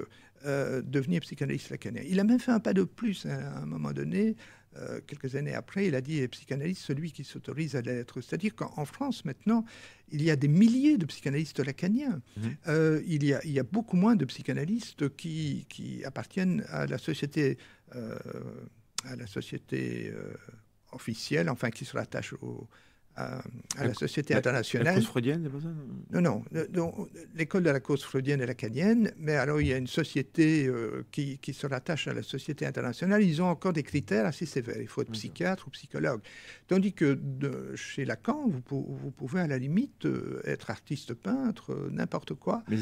[SPEAKER 2] devenir psychanalyste lacanien. Il a même fait un pas de plus hein, à un moment donné euh, quelques années après, il a dit eh, psychanalyste, celui qui s'autorise à l'être. C'est-à-dire qu'en France, maintenant, il y a des milliers de psychanalystes lacaniens. Mhm. Euh, il, y a, il, beaucoup moins de psychanalystes qui, appartiennent à la société, euh, à la société officielle, enfin, qui se rattachent au à, la Société internationale. La cause freudienne, c'est pas ça Non, non. L'école de la cause freudienne et lacanienne, mais alors il y a une société euh, qui, se rattache à la Société internationale, ils ont encore des critères assez sévères. Il faut être psychiatre ou psychologue. Tandis que chez Lacan, vous, pouvez à la limite euh, être artiste, peintre, euh, n'importe quoi. Mais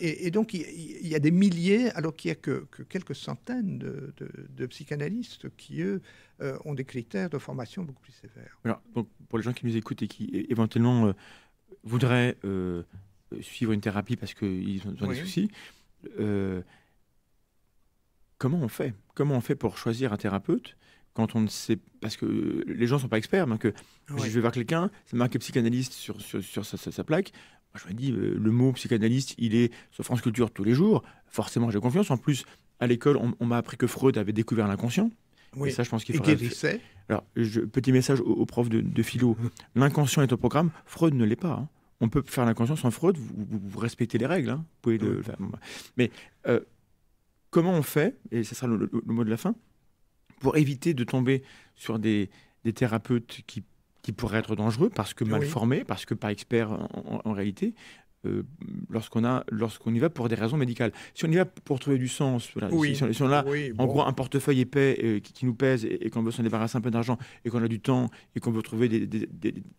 [SPEAKER 2] Et, donc il, y a des milliers, alors qu'il n'y a que, quelques centaines de psychanalystes qui, eux, euh, ont des critères de formation beaucoup plus sévères.
[SPEAKER 1] pour les gens qui nous écoutent et qui éventuellement euh, voudraient euh, suivre une thérapie parce qu'ils ont, des soucis, comment on fait Comment on fait pour choisir un thérapeute quand on ne sait parce que les gens ne sont pas experts que je vais voir quelqu'un c'est marqué psychanalyste sur, sa, plaque je me dis, le mot psychanalyste, il est sur France Culture tous les jours. Forcément, j'ai confiance. En plus, à l'école, on m'a appris que Freud avait découvert l'inconscient ça, je pense qu'il Alors, petit message au prof de, philo. Mm-hmm. L'inconscient est au programme. Freud ne l'est pas. Hein. On peut faire l'inconscient sans Freud. Vous, respectez les règles. Hein. pouvez le... Mais euh, comment on fait, et ce sera le, mot de la fin, pour éviter de tomber sur des, thérapeutes qui qui être dangereux parce que mal formés, parce que pas experts en réalité, euh, lorsqu'on a lorsqu'on y va pour des raisons médicales. Si on y va pour trouver du sens, oui. si, on a en gros un portefeuille épais euh, qui, nous pèse et, qu'on veut s'en débarrasser un peu d'argent et qu'on a du temps et qu'on veut trouver des,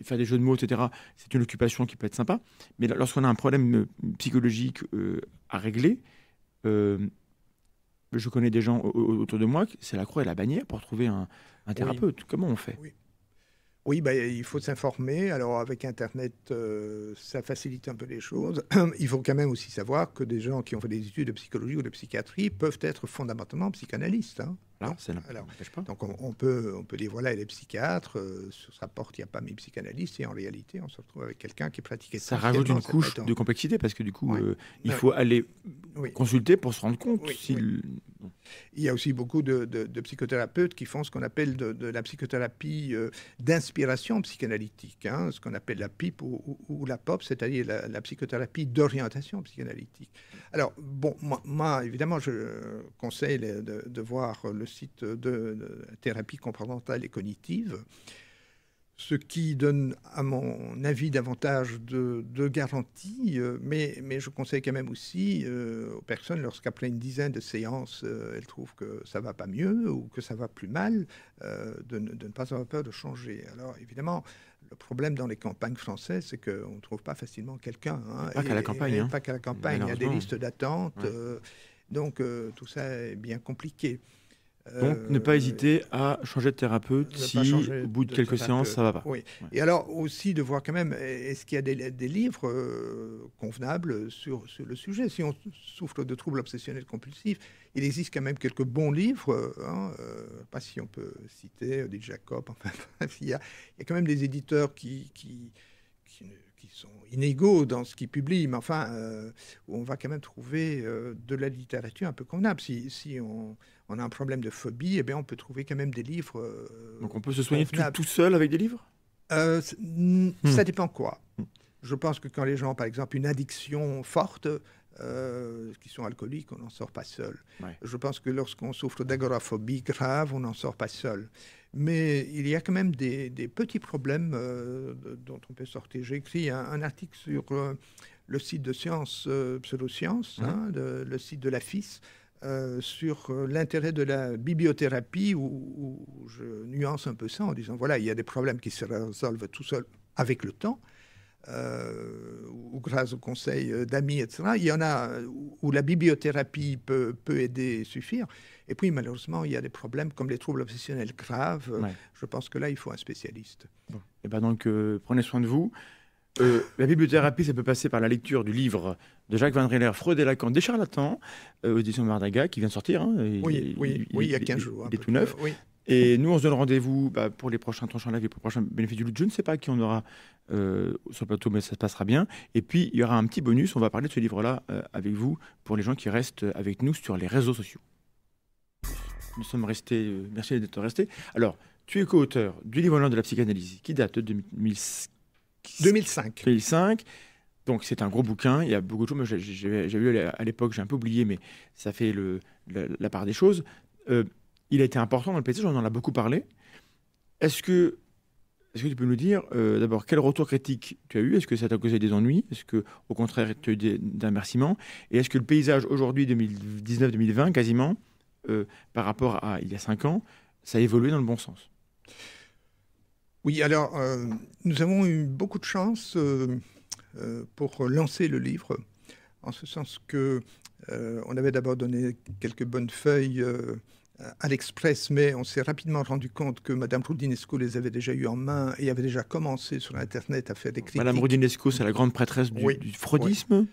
[SPEAKER 1] faire des jeux de mots, etc. C'est une occupation qui peut être sympa. Mais lorsqu'on a un problème euh, psychologique à régler, je connais des gens autour de moi, c'est la croix et la bannière pour trouver un, thérapeute. Comment on fait
[SPEAKER 2] oui, bah, il faut s'informer. Alors avec Internet, euh, ça facilite un peu les choses.
[SPEAKER 1] Il faut quand même
[SPEAKER 2] aussi savoir que des gens qui ont fait des études de psychologie ou de psychiatrie peuvent être fondamentalement psychanalystes. Hein. Donc on, peut, on peut dire, voilà, elle est psychiatre, euh, sur sa porte, il n'y a pas mes psychanalystes, et en réalité, on se retrouve avec quelqu'un qui pratique ça. Ça rajoute une couche de complexité,
[SPEAKER 1] parce que du coup, euh, il faut aller consulter pour se rendre compte.
[SPEAKER 2] Il y a aussi beaucoup de, psychothérapeutes qui font ce qu'on appelle de, la psychothérapie euh, d'inspiration psychanalytique, hein, ce qu'on appelle la PIP ou, la POP, c'est-à-dire la, psychothérapie d'orientation psychanalytique. Alors, bon, moi, moi évidemment, je conseille de voir le site de thérapie comportementale et cognitive, ce qui donne, à mon avis, davantage de, de garanties, euh, mais, je conseille quand même aussi euh, aux personnes, lorsqu'après une dizaine de séances, euh, elles trouvent que ça ne va pas mieux ou que ça va plus mal, de ne, pas avoir peur de changer. Alors évidemment, le problème dans les campagnes françaises, c'est qu'on ne trouve pas facilement quelqu'un. Hein, pas qu'à la campagne. Hein. Pas qu'à la campagne. Il y a des listes d'attente. donc tout ça est bien compliqué. Donc, ne pas
[SPEAKER 1] hésiter à changer de thérapeute si, au bout de, quelques séances, ça ne va pas. Oui.
[SPEAKER 2] Et alors aussi de voir quand même, est-ce qu'il y a des, des livres euh, convenables sur, le sujet Si on souffre de troubles obsessionnels compulsifs, il existe quand même quelques bons livres, hein, sais euh, pas si on peut citer euh, des Jacob, enfin, il, y a, quand même des éditeurs qui, qui, sont inégaux dans ce qu'ils publient, mais enfin, on va quand même trouver de la littérature un peu convenable si on, on a un problème de phobie, eh bien, on peut trouver quand même des livres. Euh,
[SPEAKER 1] Donc on peut se soigner tout, seul avec des livres
[SPEAKER 2] euh, hmm. Ça dépend quoi. Hmm. Je pense que quand les gens, par exemple, une addiction forte, euh, qui sont alcooliques, on n'en sort pas seul. Je pense que lorsqu'on souffre d'agoraphobie grave, on n'en sort pas seul. Mais il y a quand même des, petits problèmes dont on peut sortir. J'ai écrit un, article sur le site de Science, pseudo science mmh. hein, le site de la l'AFIS, euh, sur euh, l'intérêt de la bibliothérapie, où, je nuance un peu ça en disant, voilà, il y a des problèmes qui se résolvent tout seuls avec le temps, euh, ou grâce au conseil d'amis, etc. Il y en a où la bibliothérapie peut, peut aider et suffire. Et puis, malheureusement, il y a des problèmes comme les troubles obsessionnels graves. Je pense que là, il faut un spécialiste.
[SPEAKER 1] Et eh ben donc, prenez soin de vous. Euh, la bibliothérapie, ça peut passer par la lecture du livre de Jacques Van Riller, Freud et Lacan, des charlatans, euh, Mardaga, qui vient de sortir. Hein, oui, il y a 15 jours. Il est tout neuf. Et nous, on se donne rendez-vous bah, pour les prochains tranchants live et pour les prochains bénéfices du loot. Je ne sais pas qui on aura euh, sur le plateau, mais ça se passera bien. Et puis, il y aura un petit bonus. On va parler de ce livre-là euh, avec vous pour les gens qui restent avec nous sur les réseaux sociaux. Nous sommes restés. merci d'être restés. Alors, tu es co-auteur du livre de la psychanalyse qui date de 2015. 2005. 2005. Donc c'est un gros bouquin, il y a beaucoup de choses. J'ai vu à l'époque, j'ai un peu oublié, mais ça fait la, part des choses. Euh, il a été important dans le paysage, on en a beaucoup parlé. Est-ce que, que tu peux nous dire, euh, d'abord, quel retour critique tu as eu Est-ce que ça t'a causé des ennuis Est-ce que, au contraire, tu as eu des, Et est-ce que le paysage aujourd'hui, 2019-2020, quasiment, euh, par rapport à il y a 5 ans, ça a évolué dans le bon sens
[SPEAKER 2] oui, alors euh, nous avons eu beaucoup de chance euh, euh, pour lancer le livre, en ce sens que on avait d'abord donné quelques bonnes feuilles à l'Express, mais on s'est rapidement rendu compte que Madame Rudinescu les avait déjà eues en main et avait déjà commencé sur Internet à faire des critiques. Madame
[SPEAKER 1] Rudinescu, c'est la grande prêtresse du, fraudisme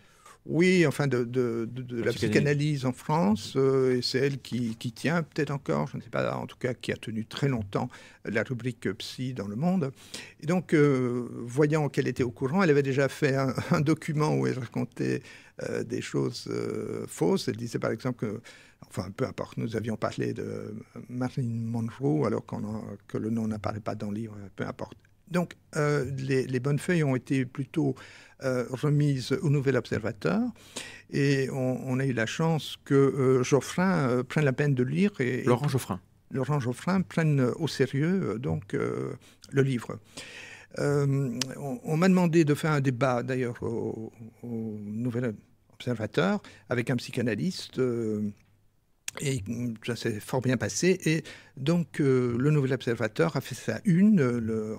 [SPEAKER 2] oui, enfin de, bah, la psychanalyse en France, euh, et c'est elle qui, tient peut-être encore, je ne sais pas, en tout cas qui a tenu très longtemps la rubrique psy dans le monde. Et donc, euh, voyant qu'elle était au courant, elle avait déjà fait un, document où elle racontait euh, des choses fausses. Elle disait par exemple que, enfin peu importe, nous avions parlé de Marilyn Monroe alors que le nom n'apparaît pas dans le livre, peu importe. Donc, les bonnes feuilles ont été plutôt euh, remise au nouvel observateur. Et on, a eu la chance que euh, Geoffrin euh, prenne la peine de lire. Et, Laurent Geoffrin. Laurent Geoffrin prenne au sérieux donc le livre. on, m'a demandé de faire un débat d'ailleurs au, nouvel observateur avec un psychanalyste et ça s'est fort bien passé. Et donc, euh, le Nouvel Observateur a fait sa une euh, le,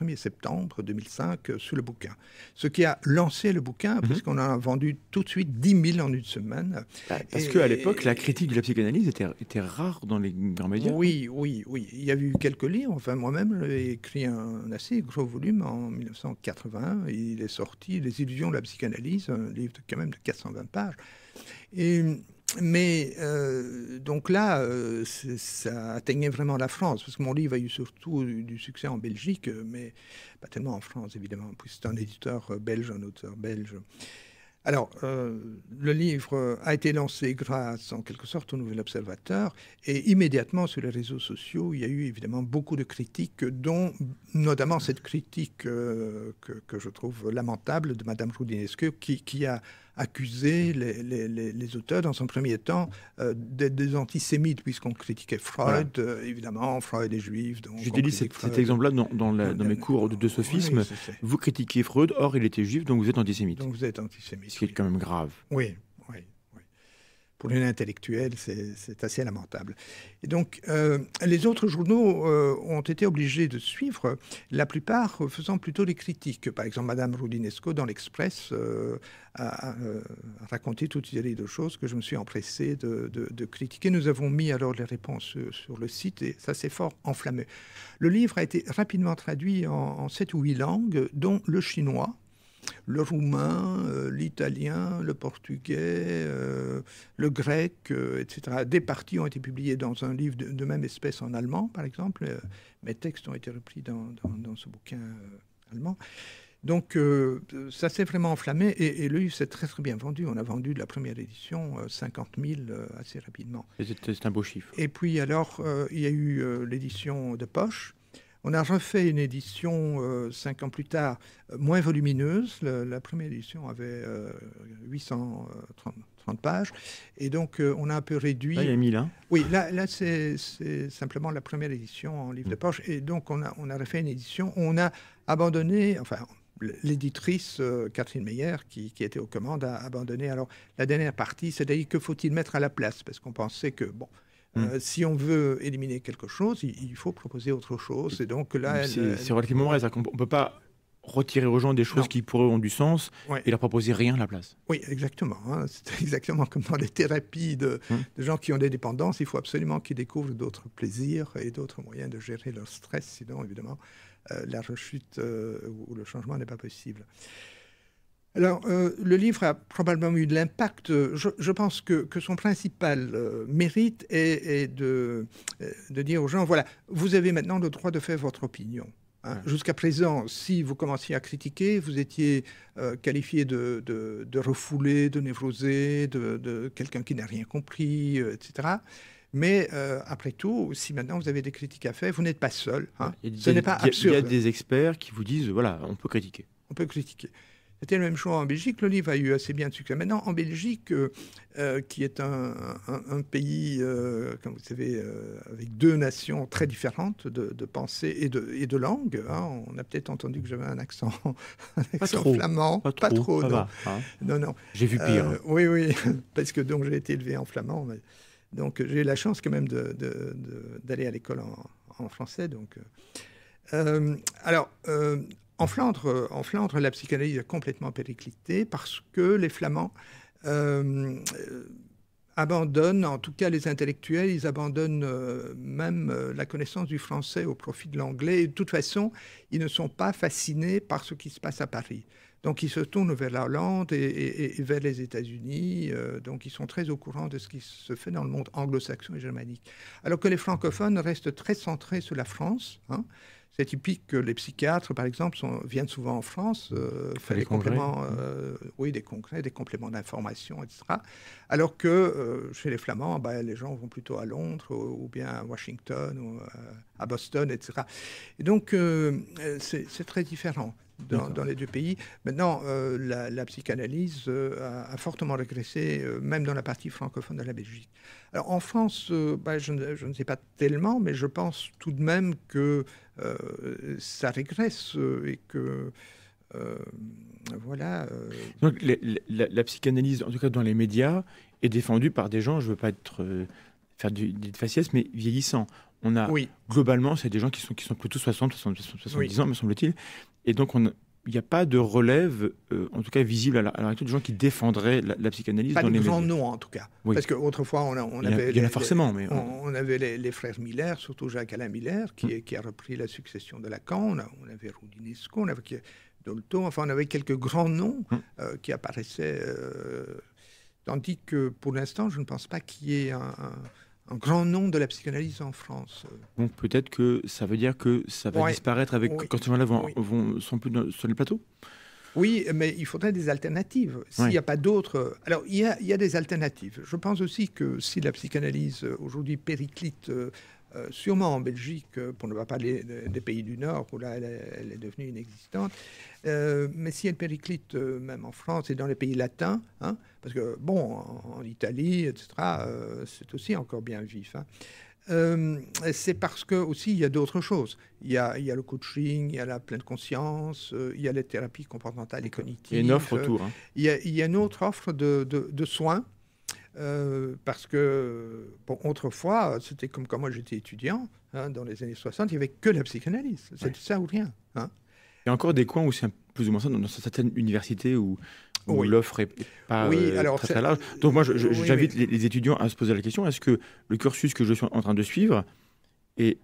[SPEAKER 2] 1er septembre 2005 euh, sous le bouquin. Ce qui a lancé le bouquin, mhm. puisqu'on a vendu tout de suite 10 000 en une semaine.
[SPEAKER 1] Bah, parce qu'à l'époque, la critique de la psychanalyse était, rare dans les grands médias. Oui,
[SPEAKER 2] hein. oui, oui. Il y a eu quelques livres. Enfin, moi-même, j'ai écrit un assez gros volume en 1980 Il est sorti Les illusions de la psychanalyse, un livre quand même de 420 pages. Et mais euh, donc là, euh, ça atteignait vraiment la France, parce que mon livre a eu surtout du, succès en Belgique, euh, mais pas tellement en France, évidemment, puisque c'est un éditeur belge, un auteur belge. Alors, le livre a été lancé grâce, en quelque sorte, au Nouvel Observateur, et immédiatement sur les réseaux sociaux, il y a eu évidemment beaucoup de critiques, dont notamment cette critique que, je trouve lamentable de Madame Roudinescu, qui a accuser mm. les, auteurs, dans son premier temps, euh, d'être des antisémites, puisqu'on critiquait Freud, euh, évidemment, Freud est juif. Donc j'utilise cet, exemple-là
[SPEAKER 1] dans, euh, mes cours de, sophisme. vous critiquez Freud, or il était juif, donc vous êtes antisémite. Donc vous êtes antisémite. Ce qui est quand même grave.
[SPEAKER 2] Oui, pour une intellectuelle, c'est assez lamentable. Et donc, euh, les autres journaux euh, ont été obligés de suivre, la plupart faisant plutôt des critiques. Par exemple, Madame Roudinesco, dans l'Express, euh, a, raconté toute une série de choses que je me suis empressé de, critiquer. Nous avons mis alors les réponses sur, le site et ça s'est fort enflammé. Le livre a été rapidement traduit en, sept ou huit langues, dont le chinois, le roumain, euh, l'italien, le portugais, euh, le grec, euh, etc. Des parties ont été publiées dans un livre de, même espèce en allemand, par exemple. mes textes ont été repris dans, ce bouquin allemand. Donc ça s'est vraiment enflammé et, et le livre s'est très très bien vendu. On a vendu de la première édition 50 000 assez rapidement.
[SPEAKER 1] C'est un beau chiffre.
[SPEAKER 2] Et puis alors il y a eu l'édition de poche on a refait une édition euh, cinq ans plus tard, euh, moins volumineuse. la première édition avait 830 euh, pages. Et donc, on a un peu réduit. Là, il y a 1000. Hein. Oui, là, c'est simplement la première édition en livre de mm. poche. Et donc, on a, refait une édition. On a abandonné, enfin, l'éditrice Catherine Meyer, qui, était aux commandes, a abandonné. Alors, la dernière partie, c'est-à-dire que faut-il mettre à la place Parce qu'on pensait que, bon. Mmh. Euh, si on veut éliminer quelque chose, il, faut proposer autre chose. Et donc là, c'est
[SPEAKER 1] relativement vrai. on ne peut pas retirer aux gens des choses qui pour eux ont du sens et leur proposer rien à la place.
[SPEAKER 2] Oui, exactement. Hein. C'est exactement comme dans les thérapies mmh. de, gens qui ont des dépendances. Il faut absolument qu'ils découvrent d'autres plaisirs et d'autres moyens de gérer leur stress. Sinon, évidemment, euh, la rechute euh, ou le changement n'est pas possible. Alors, euh, le livre a probablement eu de l'impact. Je, pense que, son principal euh, mérite est, euh, de, dire aux gens, voilà, vous avez maintenant le droit de faire votre opinion. Hein. Jusqu'à présent, si vous commenciez à critiquer, vous étiez qualifié de, de, refoulé, de névrosé, de, quelqu'un qui n'a rien compris, etc. Mais après tout, si maintenant vous avez des critiques à faire, vous n'êtes pas seul. Ce n'est pas absurde. Il y a des
[SPEAKER 1] experts qui vous disent voilà, on peut critiquer.
[SPEAKER 2] On peut critiquer. C'était le même choix en Belgique. Le livre a eu assez bien de succès. Maintenant, en Belgique, euh, euh, qui est un, pays, euh, comme vous savez, avec deux nations très différentes de, pensée et de, et de langue, hein, on a peut-être entendu que j'avais un accent, flamand. Pas trop, hein. non. non. J'ai vu pire. oui, oui, parce que donc j'ai été élevé en flamand. Donc j'ai eu la chance quand même d'aller de, à l'école en, français. Donc, alors, en Flandre, en Flandre, la psychanalyse a complètement périclité parce que les Flamands euh, euh, abandonnent, en tout cas les intellectuels, ils abandonnent euh, même la connaissance du français au profit de l'anglais. De toute façon, ils ne sont pas fascinés par ce qui se passe à Paris. Donc ils se tournent vers la Hollande et, vers les États-Unis. donc ils sont très au courant de ce qui se fait dans le monde anglo-saxon et germanique. Alors que les francophones restent très centrés sur la France. Hein, c'est typique que les psychiatres, par exemple, sont, viennent souvent en France euh, faire des compléments, mmh. euh, oui, des des compléments d'information, etc. Alors que euh, chez les Flamands, bah, les gens vont plutôt à Londres ou, bien à Washington ou à Boston, etc. Et donc, c'est très différent. Dans, les deux pays. Maintenant, la, psychanalyse a, fortement régressé, même dans la partie francophone de la Belgique. Alors en France, bah, je, ne, je, ne, sais pas tellement, mais je pense tout de même que euh, ça régresse et
[SPEAKER 1] que euh, voilà. Euh, donc la, psychanalyse, en tout cas dans les médias, est défendue par des gens, je ne veux pas être, faire du, des faciès, mais vieillissants. On a, oui. globalement, c'est des gens qui sont, qui sont plutôt 60, 70, ans, me semble-t-il. Et donc, on, il n'y a pas de relève, euh, en tout cas visible à l'heure de gens qui défendraient la, psychanalyse pas de grands
[SPEAKER 2] noms, en tout cas. Parce qu'autrefois, on, on avait... Il y en a forcément, mais... On, avait les, frères Miller, surtout Jacques-Alain Miller, qui, mm. qui, a repris la succession de Lacan. On, avait Roudinesco, on avait Dolto. Enfin, on avait quelques grands noms mm. euh, qui apparaissaient. Euh, tandis que, pour l'instant, je ne pense pas qu'il y ait un un grand nom de la psychanalyse en France.
[SPEAKER 1] Donc peut-être que ça veut dire que ça va disparaître avec quand ces gens-là vont, sont plus sur les plateau
[SPEAKER 2] Oui, mais il faudrait des alternatives. S'il n'y a pas d'autres... Euh, alors, il y, a, des alternatives. Je pense aussi que si la psychanalyse euh, aujourd'hui périclite, euh, sûrement en Belgique, pour ne pas parler des pays du Nord, où là, elle, est devenue inexistante, mais si elle périclite même en France et dans les pays latins, hein, parce que, bon, en, Italie, etc., euh, c'est aussi encore bien vif. Hein. Euh, c'est parce que aussi il y a d'autres choses. Il y a, le coaching, il y a la pleine conscience, euh, il y a les thérapies comportementales et cognitives. Il y a une offre autour. Hein. Il, y a, une autre offre de, soins. parce que, bon, autrefois, c'était comme quand moi j'étais étudiant, hein, dans les années 60, il n'y avait que la psychanalyse. C'est ça ou rien.
[SPEAKER 1] Il y a encore des coins où c'est plus ou moins ça, dans certaines universités où oui. l'offre est pas euh, très, large. Donc moi, j'invite les, étudiants à se poser la question est-ce que le cursus que je suis en train de suivre est,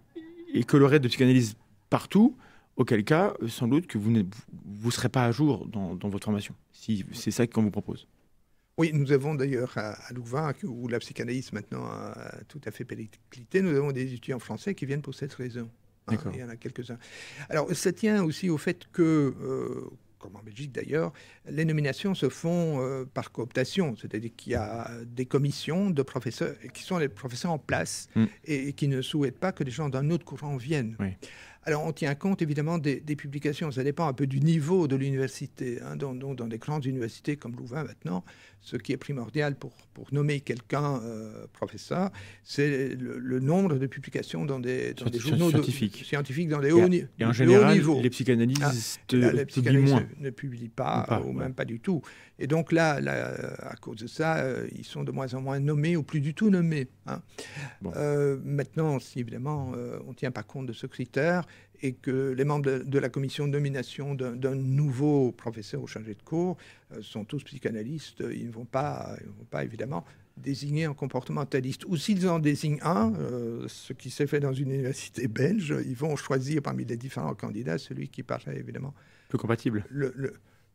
[SPEAKER 1] que coloré de psychanalyse partout Auquel cas, sans doute que vous ne vous serez pas à jour dans, votre formation, si c'est ça qu'on vous propose.
[SPEAKER 2] Oui, nous avons d'ailleurs à, Louvain, où la psychanalyse maintenant a tout à fait périclité, nous avons des étudiants français qui viennent pour cette raison. Hein, il y en a quelques-uns. Alors, ça tient aussi au fait que, euh, comme en Belgique d'ailleurs, les nominations se font euh, par cooptation, c'est-à-dire qu'il y a des commissions de professeurs qui sont les professeurs en place et, mm. et, qui ne souhaitent pas que des gens d'un autre courant viennent. Oui. Alors on tient compte évidemment des, publications, ça dépend un peu du niveau de l'université. Hein, dans, des grandes universités comme Louvain maintenant, ce qui est primordial pour, nommer quelqu'un euh, professeur, c'est le, nombre de publications dans des, journaux scientifiques. scientifiques, dans des hauts niveaux. Et en général, les psychanalystes, ah, les psychanalystes ne, publient pas, ou même pas du tout. Et donc là, là euh, à cause de ça, euh, ils sont de moins en moins nommés ou plus du tout nommés. Hein. Euh, maintenant, si évidemment on ne tient pas compte de ce critère et que les membres de, la commission de nomination d'un nouveau professeur au chargé de cours sont tous psychanalystes, ils ne vont pas, vont pas évidemment désigner un comportementaliste. Ou s'ils en désignent un, ce qui s'est fait dans une université belge, ils vont choisir parmi les différents candidats celui qui paraît évidemment plus compatible. Le,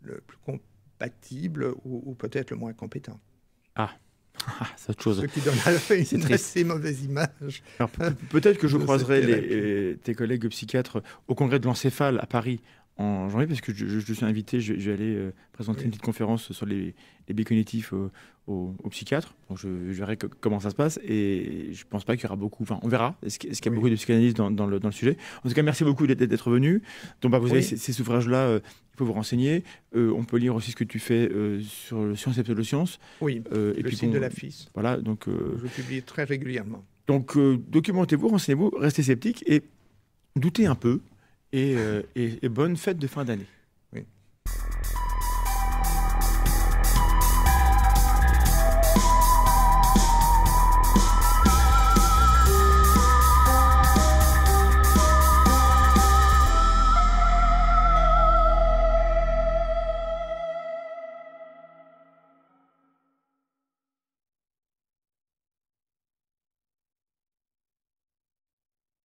[SPEAKER 2] le plus compatible compatible ou, peut-être le moins compétent.
[SPEAKER 1] Ah. Ah, c'est autre chose. Ce qui donne à une assez
[SPEAKER 2] mauvaise image. Peut-être que je croiserai
[SPEAKER 1] tes collègues psychiatres au congrès de l'encéphale à Paris en janvier parce que je, suis invité, je, vais aller euh, présenter une petite conférence sur les, biais cognitifs euh, aux, psychiatres. je, verrai comment ça se passe et je pense pas qu'il y aura beaucoup. Enfin, on verra. Est-ce qu'il y a beaucoup de psychanalystes dans, dans, le, dans le sujet En tout cas, merci beaucoup d'être venu. Donc, bah, vous avez ces, ouvrages-là, euh, il faut vous renseigner. on peut lire aussi ce que tu fais sur le Science et Pseudo-Sciences. Oui, le et puis, site de la FIS. Voilà, donc. je
[SPEAKER 2] publie très régulièrement.
[SPEAKER 1] Donc, documentez-vous, renseignez-vous, restez sceptiques et doutez un peu euh, et, bonne fête de fin d'année.